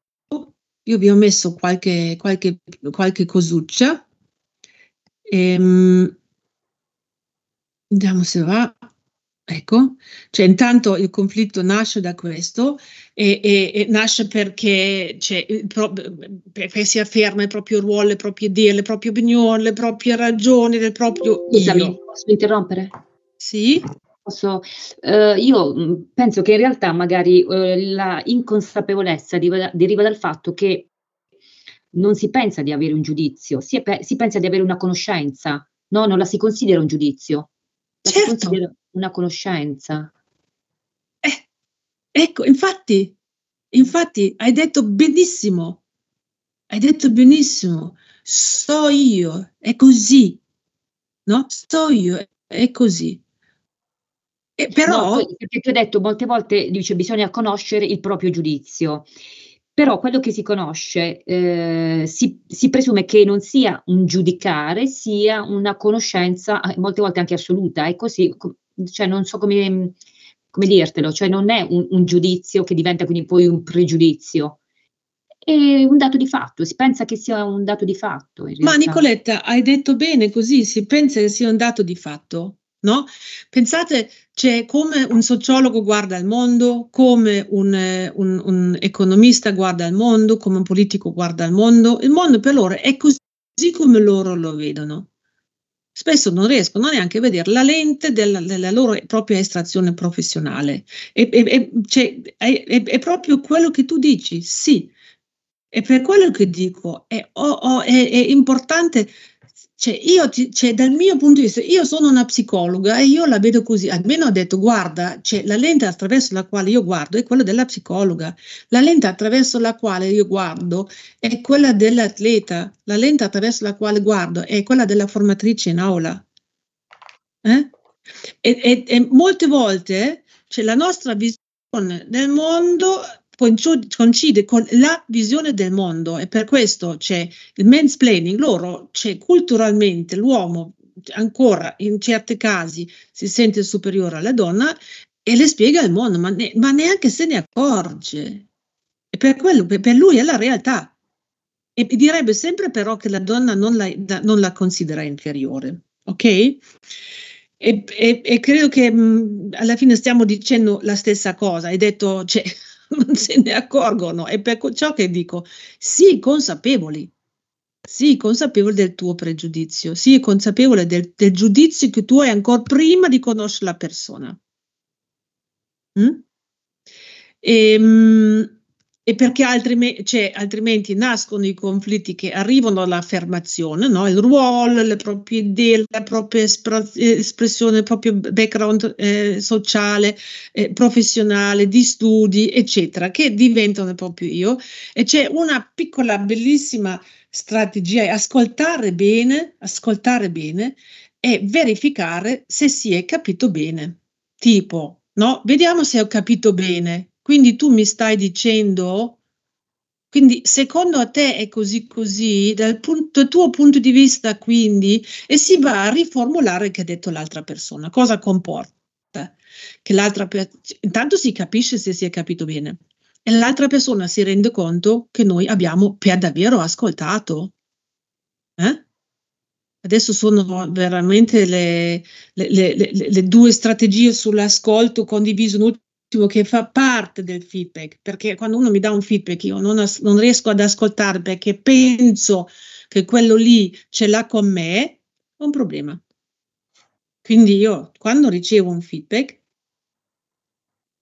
Speaker 1: io vi ho messo qualche, qualche, qualche cosuccia. Ehm, Vediamo se va. Ecco, cioè intanto il conflitto nasce da questo e, e, e nasce perché, cioè, pro, perché, si afferma il proprio ruolo, le proprie idee, le proprie opinioni, le proprie ragioni, il proprio oh, Scusami,
Speaker 5: posso interrompere? Sì. Posso, eh, io penso che in realtà magari eh, la inconsapevolezza deriva, deriva dal fatto che non si pensa di avere un giudizio, si, è, si pensa di avere una conoscenza, no? non la si considera un giudizio certo. una conoscenza. Eh, ecco, infatti,
Speaker 1: infatti hai detto benissimo, hai detto benissimo, so
Speaker 5: io, è così, no?
Speaker 1: So io, è così.
Speaker 5: E però... No, perché ti ho detto molte volte, dice, bisogna conoscere il proprio giudizio però quello che si conosce eh, si, si, presume che non sia un giudicare, sia una conoscenza, eh, molte volte anche assoluta, è così, cioè non so come, come dirtelo, cioè non è un, un, giudizio che diventa quindi poi un pregiudizio. È un dato di fatto, si pensa che sia un dato di fatto. Ma
Speaker 1: Nicoletta, hai detto bene così, si pensa che sia un dato di fatto, No? Pensate, c'è cioè, come un sociologo guarda il mondo, come un, eh, un, un, economista guarda il mondo, come un politico guarda il mondo, il mondo per loro è così, così come loro lo vedono. Spesso non riescono neanche a vedere la lente della, della loro propria estrazione professionale. E, e, e, cioè, è, è, è proprio quello che tu dici, sì, e per quello che dico, è, oh, oh, è, è, importante cioè, io ti, cioè, dal mio punto di vista, io sono una psicologa e io la vedo così, almeno ho detto, guarda, cioè, la lente attraverso la quale io guardo è quella della psicologa, la lente attraverso la quale io guardo è quella dell'atleta, la lente attraverso la quale guardo è quella della formatrice in aula. Eh? E, e, e molte volte cioè, la nostra visione del mondo coincide con la visione del mondo e per questo c'è il mansplaining, loro c'è culturalmente l'uomo ancora in certi casi si sente superiore alla donna e le spiega il mondo, ma, ne, ma neanche se ne accorge. E per, quello, per lui è la realtà. E direbbe sempre però che la donna non la, non la considera inferiore. Ok? E, e, e credo che mh, alla fine stiamo dicendo la stessa cosa. Hai detto, cioè, non se ne accorgono. È per ciò che dico, sii consapevoli, sii consapevoli del tuo pregiudizio, sii consapevole del, del giudizio che tu hai ancora prima di conoscere la persona. Mm? Hm? E, ehm, mh, e perché altrimenti, cioè, altrimenti, nascono i conflitti che arrivano all'affermazione, no? il ruolo, le proprie idee, la propria eh, espressione, il proprio background eh, sociale, eh, professionale, di studi, eccetera, che diventano proprio io. E c'è una piccola, bellissima strategia, è ascoltare bene, ascoltare bene e verificare se si è capito bene. Tipo, no? Vediamo se ho capito bene quindi tu mi stai dicendo, quindi secondo te è così così, dal, punto, tuo punto di vista quindi, e si va a riformulare che ha detto l'altra persona, cosa comporta? Che l'altra persona, intanto si capisce se si è capito bene, e l'altra persona si rende conto che noi abbiamo per davvero ascoltato. Eh? Adesso sono veramente le, le, le, le, due strategie sull'ascolto condiviso che fa parte del feedback, perché quando uno mi dà un feedback io non, as- non riesco ad ascoltare perché penso che quello lì ce l'ha con me, ho un problema. Quindi io quando ricevo un feedback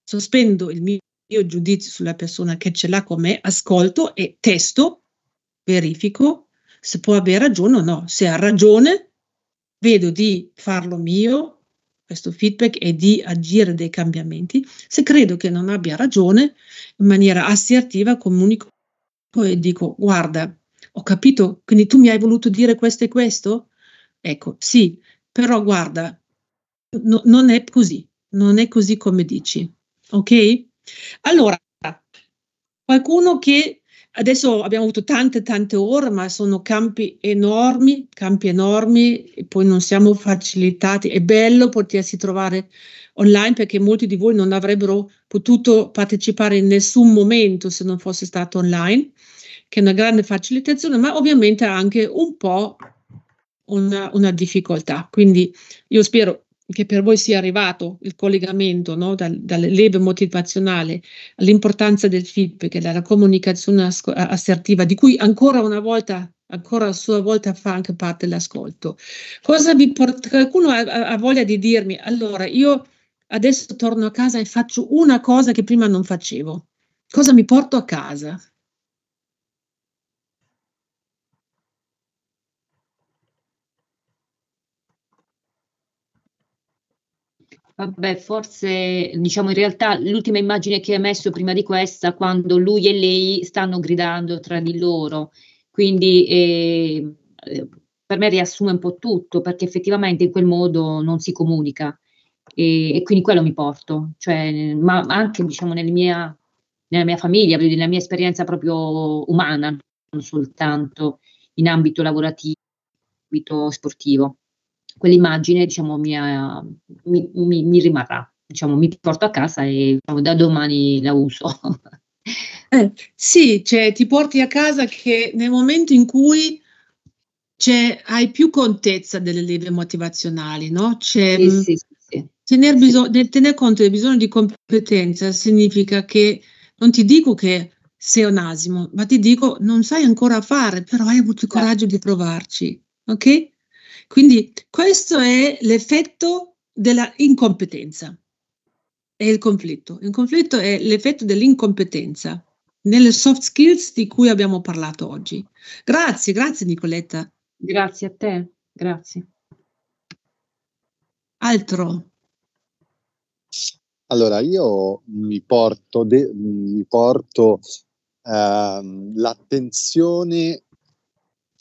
Speaker 1: sospendo il mio, mio giudizio sulla persona che ce l'ha con me, ascolto e testo, verifico se può avere ragione o no. Se ha ragione, vedo di farlo mio, questo feedback e di agire dei cambiamenti. Se credo che non abbia ragione, in maniera assertiva comunico e dico guarda, ho capito, quindi tu mi hai voluto dire questo e questo? Ecco, sì, però guarda, no, non è così, non è così come dici, ok? Allora, qualcuno che Adesso abbiamo avuto tante tante ore, ma sono campi enormi, campi enormi, e poi non siamo facilitati. È bello potersi trovare online perché molti di voi non avrebbero potuto partecipare in nessun momento se non fosse stato online, che è una grande facilitazione, ma ovviamente anche un po' una, una difficoltà. Quindi io spero che per voi sia arrivato il collegamento no? Dal, dall'eleve motivazionale all'importanza del feedback, e della comunicazione as- assertiva, di cui ancora una volta ancora a sua volta fa anche parte l'ascolto. Cosa vi port- qualcuno ha, ha voglia di dirmi, allora io adesso torno a casa e faccio una cosa che prima non facevo. Cosa mi porto a casa?
Speaker 5: Vabbè, forse diciamo in realtà l'ultima immagine che hai messo prima di questa, quando lui e lei stanno gridando tra di loro, quindi eh, per me riassume un po' tutto, perché effettivamente in quel modo non si comunica e, e quindi quello mi porto, cioè, ma anche diciamo nel mia, nella mia famiglia, nella mia esperienza proprio umana, non soltanto in ambito lavorativo, in ambito sportivo quell'immagine diciamo, mia, mi, mi, mi, rimarrà, diciamo, mi porto a casa e diciamo, da domani la uso.
Speaker 1: Eh, sì, cioè, ti porti a casa che nel momento in cui hai più contezza delle leve motivazionali, no? C'è, sì, mm, sì, sì, tener, bisog- tener conto del bisogno di competenza significa che non ti dico che sei un asimo, ma ti dico non sai ancora fare, però hai avuto il certo. coraggio di provarci, ok? Quindi questo è l'effetto della incompetenza È il conflitto. Il conflitto è l'effetto dell'incompetenza nelle soft skills di cui abbiamo parlato oggi. Grazie, grazie Nicoletta. Grazie a te, grazie. Altro.
Speaker 4: Allora, io mi porto, de, mi porto ehm, l'attenzione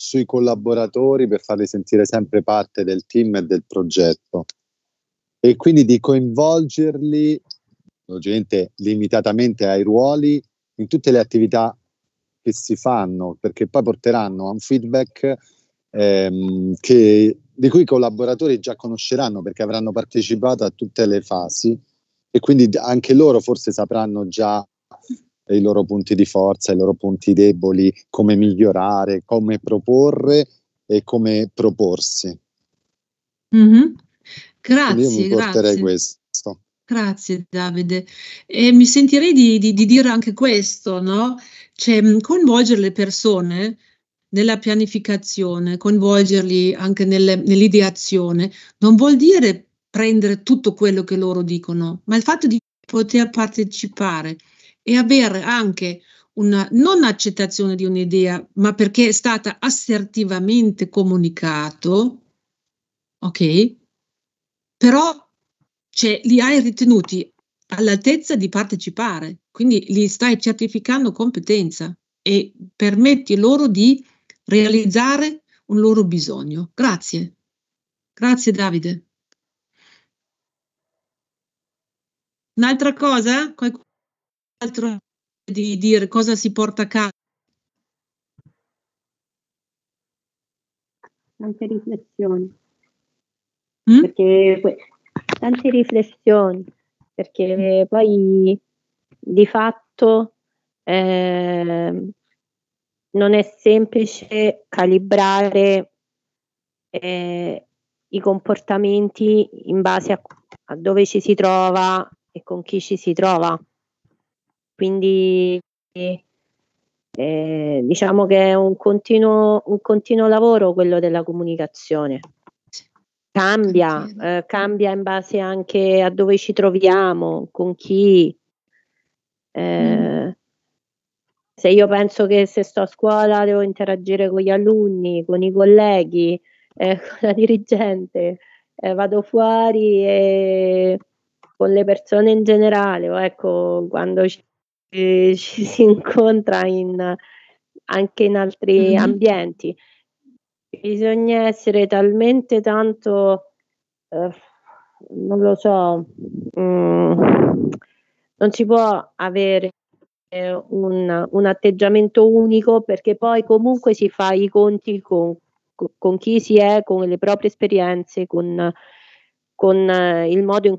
Speaker 4: sui collaboratori per farli sentire sempre parte del team e del progetto e quindi di coinvolgerli, ovviamente limitatamente ai ruoli, in tutte le attività che si fanno, perché poi porteranno a un feedback ehm, che, di cui i collaboratori già conosceranno perché avranno partecipato a tutte le fasi e quindi anche loro forse sapranno già i loro punti di forza, i loro punti deboli, come migliorare, come proporre e come proporsi.
Speaker 1: Mm-hmm. Grazie. Quindi io mi porterei grazie.
Speaker 4: questo.
Speaker 1: Grazie Davide. E mi sentirei di, di, di dire anche questo, no? Cioè, mm, coinvolgere le persone nella pianificazione, coinvolgerli anche nelle, nell'ideazione, non vuol dire prendere tutto quello che loro dicono, ma il fatto di poter partecipare, e avere anche una non accettazione di un'idea, ma perché è stata assertivamente comunicato, ok? Però cioè, li hai ritenuti all'altezza di partecipare, quindi li stai certificando competenza e permetti loro di realizzare un loro bisogno. Grazie. Grazie Davide. Un'altra cosa? Qualcuno altro di dire cosa si porta a casa.
Speaker 2: Tante riflessioni. Mm? Perché poi, tante riflessioni, perché poi di fatto eh, non è semplice calibrare eh, i comportamenti in base a, a dove ci si trova e con chi ci si trova quindi eh, diciamo che è un continuo, un continuo lavoro quello della comunicazione. Cambia, eh, cambia in base anche a dove ci troviamo, con chi. Eh, mm. se io penso che se sto a scuola devo interagire con gli alunni, con i colleghi, eh, con la dirigente, eh, vado fuori e con le persone in generale, o ecco, quando ci ci, si incontra in, anche in altri mm-hmm. ambienti. Bisogna essere talmente tanto, eh, non lo so, mh, mm, non si può avere eh, un, un, atteggiamento unico perché poi comunque si fa i conti con, con chi si è, con le proprie esperienze, con, con eh, il modo in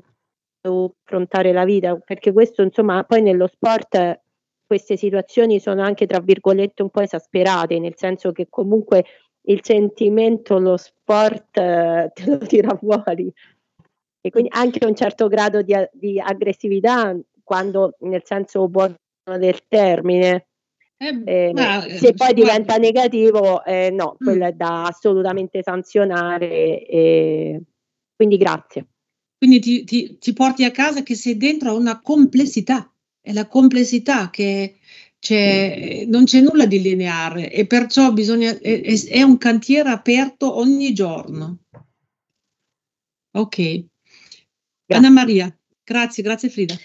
Speaker 2: affrontare la vita, perché questo insomma poi nello sport queste situazioni sono anche tra virgolette un po' esasperate, nel senso che comunque il sentimento, lo sport eh, te lo tira fuori e quindi anche un certo grado di, di aggressività quando nel senso buono del termine. Eh, ehm, ma, eh, se poi diventa guarda. negativo, eh, no, mm. quello mm. è da assolutamente sanzionare.
Speaker 1: E...
Speaker 2: quindi grazie.
Speaker 1: Quindi ti, ti, ti porti a casa che sei dentro a una complessità, è la complessità che c'è, non c'è nulla di lineare e perciò bisogna, è, è un cantiere aperto ogni giorno. Ok. Grazie. Anna Maria, grazie, grazie Frida.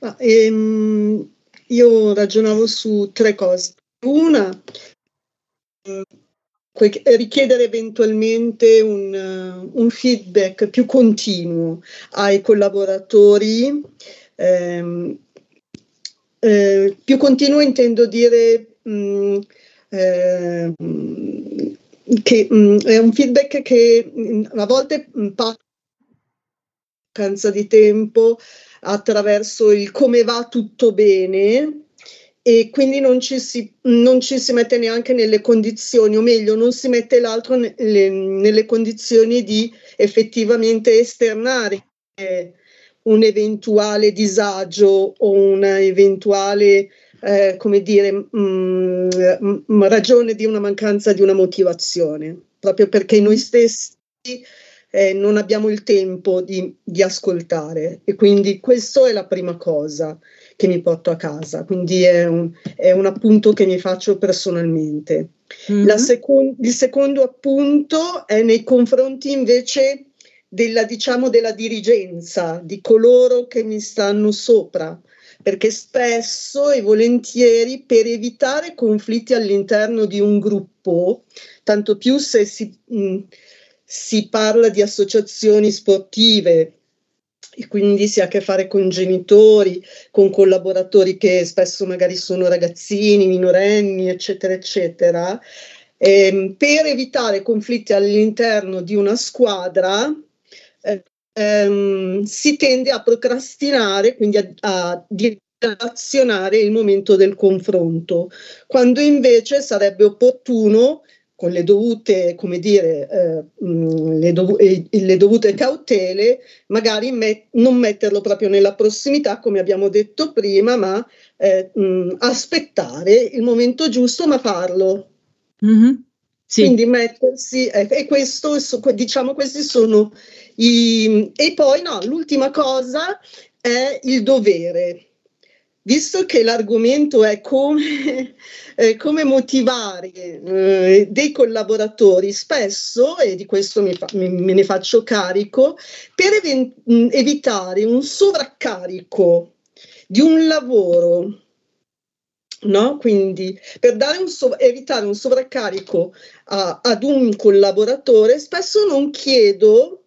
Speaker 7: Ma, ehm, io ragionavo su tre cose. Una, richiedere eventualmente un, un feedback più continuo ai collaboratori. Ehm, eh, più continuo intendo dire mh, mm, eh, che mh, mm, è un feedback che mh, mm, a volte passa di tempo attraverso il come va tutto bene e quindi non ci, si, non ci, si, mette neanche nelle condizioni, o meglio, non si mette l'altro nelle, nelle condizioni di effettivamente esternare eh, un eventuale disagio o una eventuale eh, come dire, mh, mm, mh, mm, ragione di una mancanza di una motivazione, proprio perché noi stessi eh, non abbiamo il tempo di, di ascoltare. E quindi questa è la prima cosa che mi porto a casa, quindi è un, è un appunto che mi faccio personalmente. Mm-hmm. Secon- il secondo appunto è nei confronti invece della, diciamo, della dirigenza, di coloro che mi stanno sopra, perché spesso e volentieri per evitare conflitti all'interno di un gruppo, tanto più se si, mh, mm, si parla di associazioni sportive e quindi si ha a che fare con genitori, con collaboratori che spesso magari sono ragazzini, minorenni, eccetera, eccetera. Eh, per evitare conflitti all'interno di una squadra eh, ehm, si tende a procrastinare, quindi a, a dilazionare il momento del confronto, quando invece sarebbe opportuno con le dovute, come dire, eh, mm, le, dov- eh, le, dovute cautele, magari met- non metterlo proprio nella prossimità, come abbiamo detto prima, ma eh, mh, mm, aspettare il momento giusto, ma farlo. Mm-hmm. Sì. Quindi mettersi, eh, e questo, diciamo, questi sono i... E poi no, l'ultima cosa è il dovere visto che l'argomento è come, eh, come motivare eh, dei collaboratori spesso, e di questo mi fa, mi, me ne faccio carico, per ev- mm, evitare un sovraccarico di un lavoro. No? Quindi per un sov- evitare un sovraccarico a, ad un collaboratore, spesso non chiedo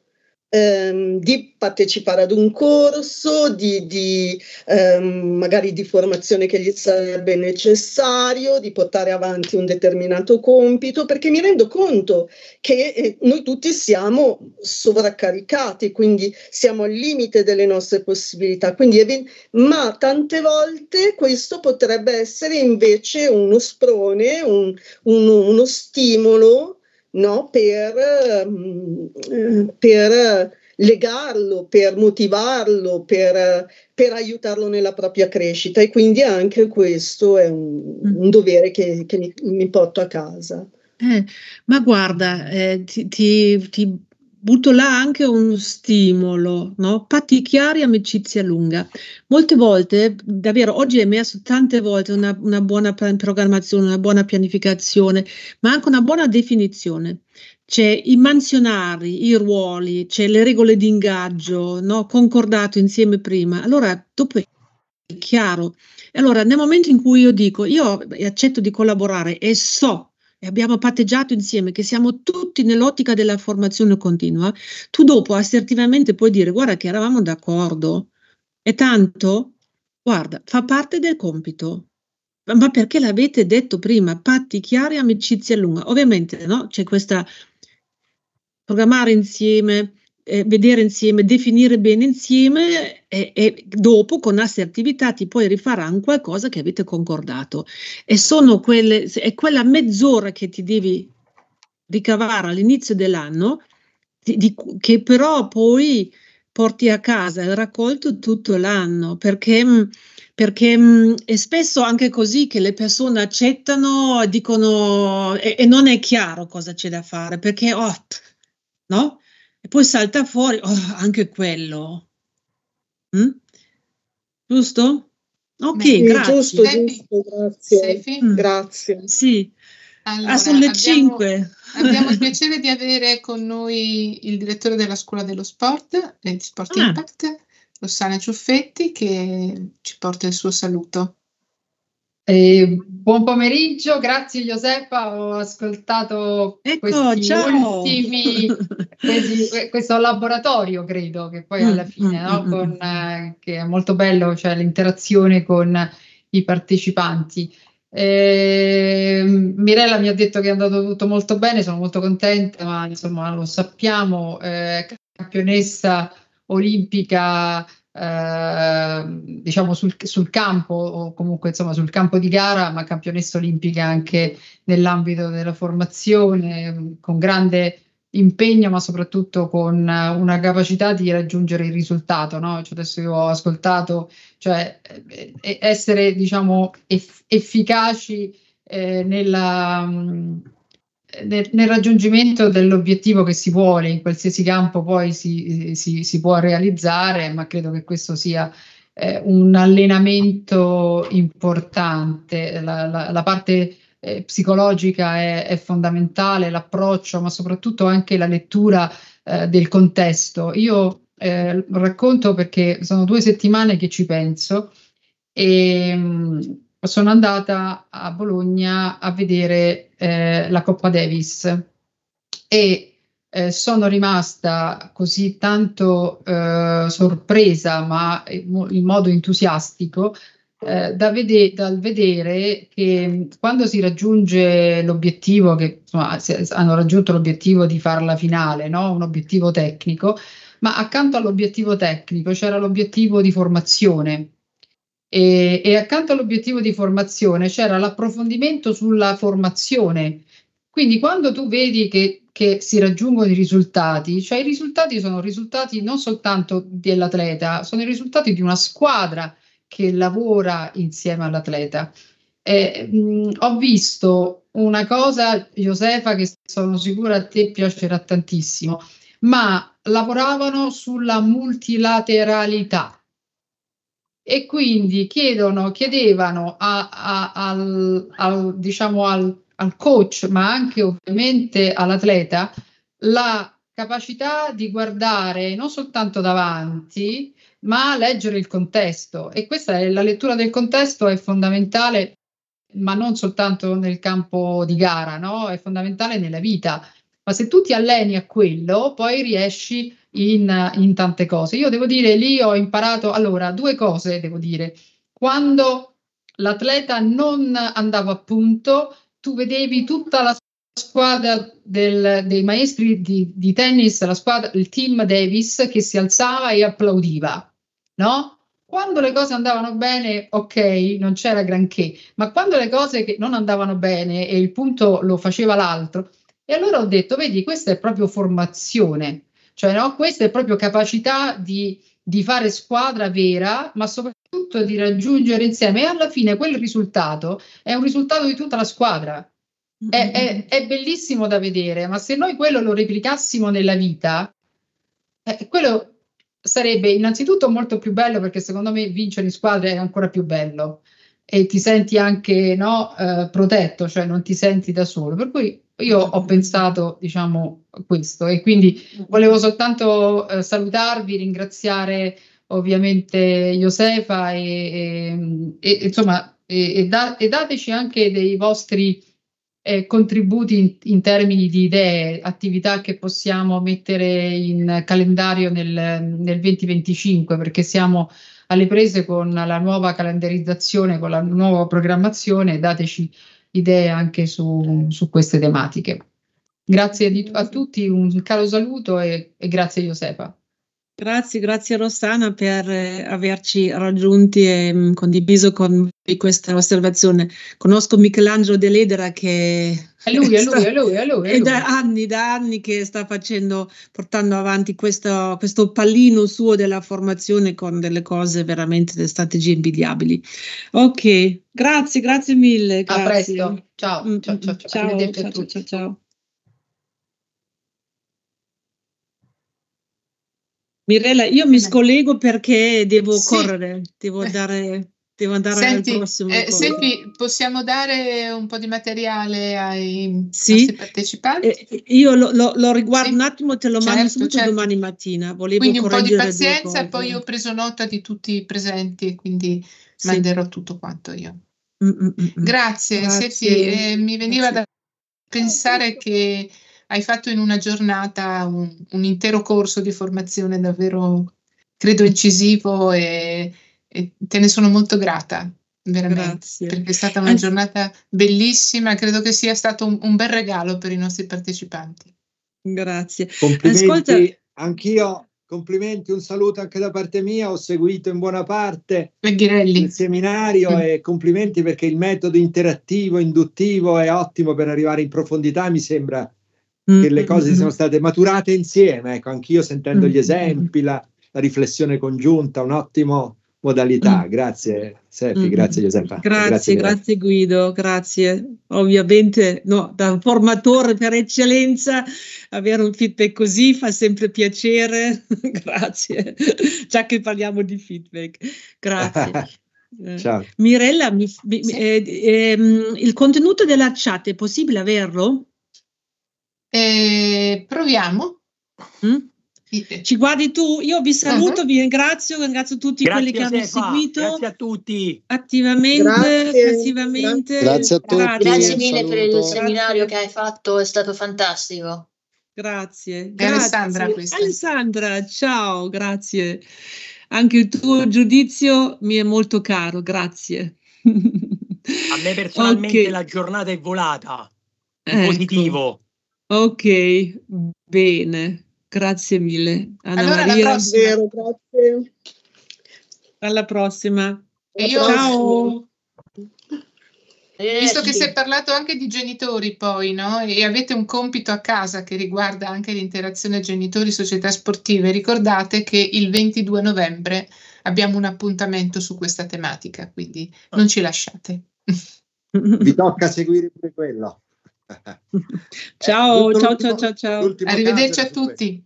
Speaker 7: ehm, di partecipare ad un corso, di, di ehm, magari di formazione che gli sarebbe necessario, di portare avanti un determinato compito, perché mi rendo conto che eh, noi tutti siamo sovraccaricati, quindi siamo al limite delle nostre possibilità. Quindi, ma tante volte questo potrebbe essere invece uno sprone, un, un, uno stimolo no? per, mm, per, legarlo, per motivarlo, per, per, aiutarlo nella propria crescita e quindi anche questo è un, mm. un dovere che, che mi, mi porto a casa.
Speaker 1: Eh, ma guarda, eh, ti, ti, ti, butto là anche un stimolo, no? Patti chiari, amicizia lunga. Molte volte, davvero, oggi è emerso tante volte una, una buona programmazione, una buona pianificazione, ma anche una buona definizione c'è i mansionari, i ruoli, c'è le regole di ingaggio, no? concordato insieme prima. Allora, dopo è chiaro. Allora, nel momento in cui io dico, io accetto di collaborare e so e abbiamo patteggiato insieme che siamo tutti nell'ottica della formazione continua, tu dopo assertivamente puoi dire guarda che eravamo d'accordo e tanto, guarda, fa parte del compito. Ma perché l'avete detto prima, patti chiari, amicizia lunga? Ovviamente no? c'è questa programmare insieme, eh, vedere insieme, definire bene insieme e, e, dopo con assertività ti puoi rifare a qualcosa che avete concordato. E sono quelle, è quella mezz'ora che ti devi ricavare all'inizio dell'anno, di, di, che però poi porti a casa il raccolto tutto l'anno, perché, mm, perché mm, è spesso anche così che le persone accettano dicono, e, e non è chiaro cosa c'è da fare, perché oh, no? e poi salta fuori, oh, anche quello. Mm? Giusto? Ok, sì, grazie. Giusto, giusto, grazie. Mm. grazie. Sì. Allora, ah, sono le abbiamo, 5. Abbiamo il
Speaker 9: piacere di avere con noi il direttore della scuola dello sport, di Sport ah.
Speaker 8: Impact, Rossana Ciuffetti, che ci porta il suo saluto. Eh, buon pomeriggio, grazie Giuseppa, ho ascoltato ecco, ultimi, questi, questo laboratorio credo che poi mm, alla fine, mm, no? Mm, con, eh, che è molto bello, cioè l'interazione con i partecipanti. Eh, Mirella mi ha detto che è andato tutto molto bene, sono molto contenta, ma insomma lo sappiamo, eh, campionessa olimpica Ehm, diciamo sul, sul, campo o comunque insomma sul campo di gara, ma campionessa olimpica anche nell'ambito della formazione, con grande impegno, ma soprattutto con eh, una capacità di raggiungere il risultato. No? Cioè adesso io ho ascoltato, cioè eh, eh, essere diciamo eff- efficaci eh, nella, mm, nel raggiungimento dell'obiettivo che si vuole in qualsiasi campo poi si, si, si può realizzare, ma credo che questo sia eh, un allenamento importante. La, la, la parte eh, psicologica è, è, fondamentale, l'approccio, ma soprattutto anche la lettura eh, del contesto. Io eh, racconto perché sono due settimane che ci penso e mh, mm, sono andata a Bologna a vedere eh, la Coppa Davis e eh, sono rimasta così tanto eh, sorpresa, ma in modo entusiastico, eh, da vede- dal vedere che mm, quando si raggiunge l'obiettivo, che insomma, hanno raggiunto l'obiettivo di farla finale, no? un obiettivo tecnico, ma accanto all'obiettivo tecnico c'era l'obiettivo di formazione e, e accanto all'obiettivo di formazione c'era l'approfondimento sulla formazione. Quindi quando tu vedi che, che si raggiungono i risultati, cioè i risultati sono risultati non soltanto dell'atleta, sono i risultati di una squadra che lavora insieme all'atleta. Eh, mh, ho visto una cosa, Josefa, che sono sicura a te piacerà tantissimo, ma lavoravano sulla multilateralità e quindi chiedono, chiedevano a, a, al, al, diciamo al, al coach, ma anche ovviamente all'atleta, la capacità di guardare non soltanto davanti, ma leggere il contesto. E questa è la lettura del contesto è fondamentale, ma non soltanto nel campo di gara, no? è fondamentale nella vita. Ma se tu ti alleni a quello, poi riesci a in, in tante cose. Io devo dire, lì ho imparato, allora, due cose devo dire. Quando l'atleta non andava a punto, tu vedevi tutta la squadra del, dei maestri di, di tennis, squadra, il team Davis che si alzava e applaudiva, no? Quando le cose andavano bene, ok, non c'era granché, ma quando le cose che non andavano bene e il punto lo faceva l'altro, e allora ho detto, vedi, questa è proprio formazione. Cioè, no? Questa è proprio capacità di, di fare squadra vera, ma soprattutto di raggiungere insieme. E alla fine quel risultato è un risultato di tutta la squadra. È, mm-hmm. è, è, bellissimo da vedere, ma se noi quello lo replicassimo nella vita, eh, quello sarebbe innanzitutto molto più bello perché secondo me vincere in squadra è ancora più bello e ti senti anche no, eh, protetto, cioè non ti senti da solo. Per cui io ho pensato, diciamo, questo e quindi mm. volevo soltanto eh, salutarvi, ringraziare ovviamente Josefa e, e, e insomma e, da, e, dateci anche dei vostri eh, contributi in, in, termini di idee, attività che possiamo mettere in calendario nel, nel 2025 perché siamo alle prese con la nuova calendarizzazione, con la nuova programmazione, dateci idee anche su, su queste tematiche. Grazie a tutti, un caro saluto e, e grazie Giuseppa.
Speaker 1: Grazie, grazie Rossana per eh, averci raggiunti e mm, condiviso con voi questa osservazione. Conosco Michelangelo De che è lui, è lui, è lui, è lui, è lui. Da, anni, da anni, che sta facendo, portando avanti questo, questo, pallino suo della formazione con delle cose veramente, delle strategie invidiabili. Ok, grazie, grazie mille. Grazie. A presto, mm, mm, ciao, ciao, ciao, ciao. ciao, ciao, ciao. Mirella, io mi scollego perché devo sì. correre, devo andare, devo andare Senti, al prossimo. Eh, Seppi,
Speaker 9: possiamo dare un po' di materiale ai
Speaker 1: sì. partecipanti? Eh, eh, io lo, lo, lo riguardo sì. un attimo, te lo certo, mando subito certo. domani mattina. Volevo quindi un po' di pazienza, poi ho
Speaker 9: preso nota di tutti i presenti, quindi sì. manderò tutto quanto io. Mm, mm, mm. mm. Grazie, Grazie. Seppi, eh, mi veniva Grazie. da pensare che hai fatto in una giornata un, un intero corso di formazione davvero, credo, incisivo e, e te ne sono molto grata veramente Grazie. perché è stata una giornata bellissima credo che sia stato un, un bel regalo per i nostri partecipanti
Speaker 1: grazie complimenti
Speaker 9: Ascolta...
Speaker 6: anch'io complimenti un saluto anche da parte mia ho seguito in buona parte
Speaker 1: Ghirelli. il seminario
Speaker 6: mm. e complimenti perché il
Speaker 4: metodo interattivo induttivo è ottimo per arrivare in profondità mi sembra Mm, che le mm, cose mm. siano state maturate insieme, ecco, anch'io sentendo gli esempi, la, la riflessione congiunta, un'ottima modalità. Grazie Sefi, grazie Giuseppe. Grazie, grazie, grazie,
Speaker 1: Guido, grazie. Ovviamente no, da formatore per eccellenza avere un feedback così fa sempre piacere. grazie, già che parliamo di feedback. Grazie. Eh, Ciao. Mirella, mi, mi, eh, ehm, il contenuto della chat è possibile averlo? Eh, proviamo. Mm? Ci guardi tu, io vi saluto, uh-huh. vi ringrazio, ringrazio tutti grazie quelli che hanno Sefa, seguito. Grazie a tutti. Attivamente, grazie. passivamente. Grazie a tutti. Grazie, grazie mille per il seminario
Speaker 2: che hai fatto, è stato fantastico.
Speaker 1: Grazie. grazie. Alessandra, Alessandra, ciao, grazie. Anche il tuo giudizio mi è molto caro, grazie. A me personalmente okay. la giornata è
Speaker 3: volata,
Speaker 1: in ecco. positivo. Ok, bene, grazie mille. Anna allora, Maria, alla
Speaker 7: prossima. grazie.
Speaker 1: Alla prossima.
Speaker 7: io, Ciao.
Speaker 9: Eh, Visto che si è parlato anche di genitori poi, no? E avete un compito a casa che riguarda anche l'interazione genitori-società sportive, ricordate che il 22 novembre abbiamo un appuntamento su questa tematica, quindi non ci lasciate.
Speaker 4: Vi tocca seguire pure quello
Speaker 1: ciao, ciao, ciao, ciao, ciao. Arrivederci a tutti.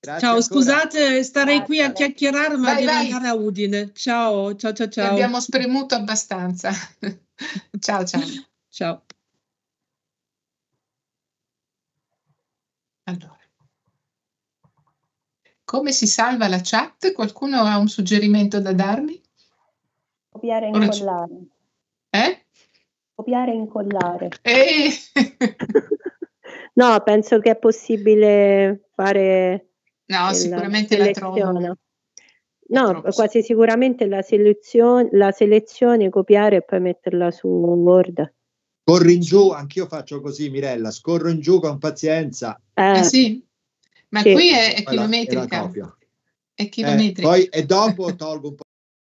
Speaker 1: ciao, ancora. scusate starei qui a chiacchierare, ma devo andare a Udine. Ciao, ciao, ciao, ciao. Abbiamo spremuto
Speaker 9: abbastanza.
Speaker 1: ciao, ciao. Ciao.
Speaker 9: Allora. Come si salva la chat? Qualcuno ha
Speaker 2: un suggerimento da darmi? Copiare e incollare copiare e incollare. Ehi! no, penso che è possibile fare... No, sicuramente la trovo. No, quasi sicuramente la selezione, la selezione, copiare e poi metterla su Word.
Speaker 4: Corri in giù, anch'io faccio così, Mirella, scorro in giù con pazienza.
Speaker 7: Eh, eh sì, ma sì. qui è, è eh, chilometrica. È, è chilometrica.
Speaker 4: Eh, poi, e dopo tolgo un po'.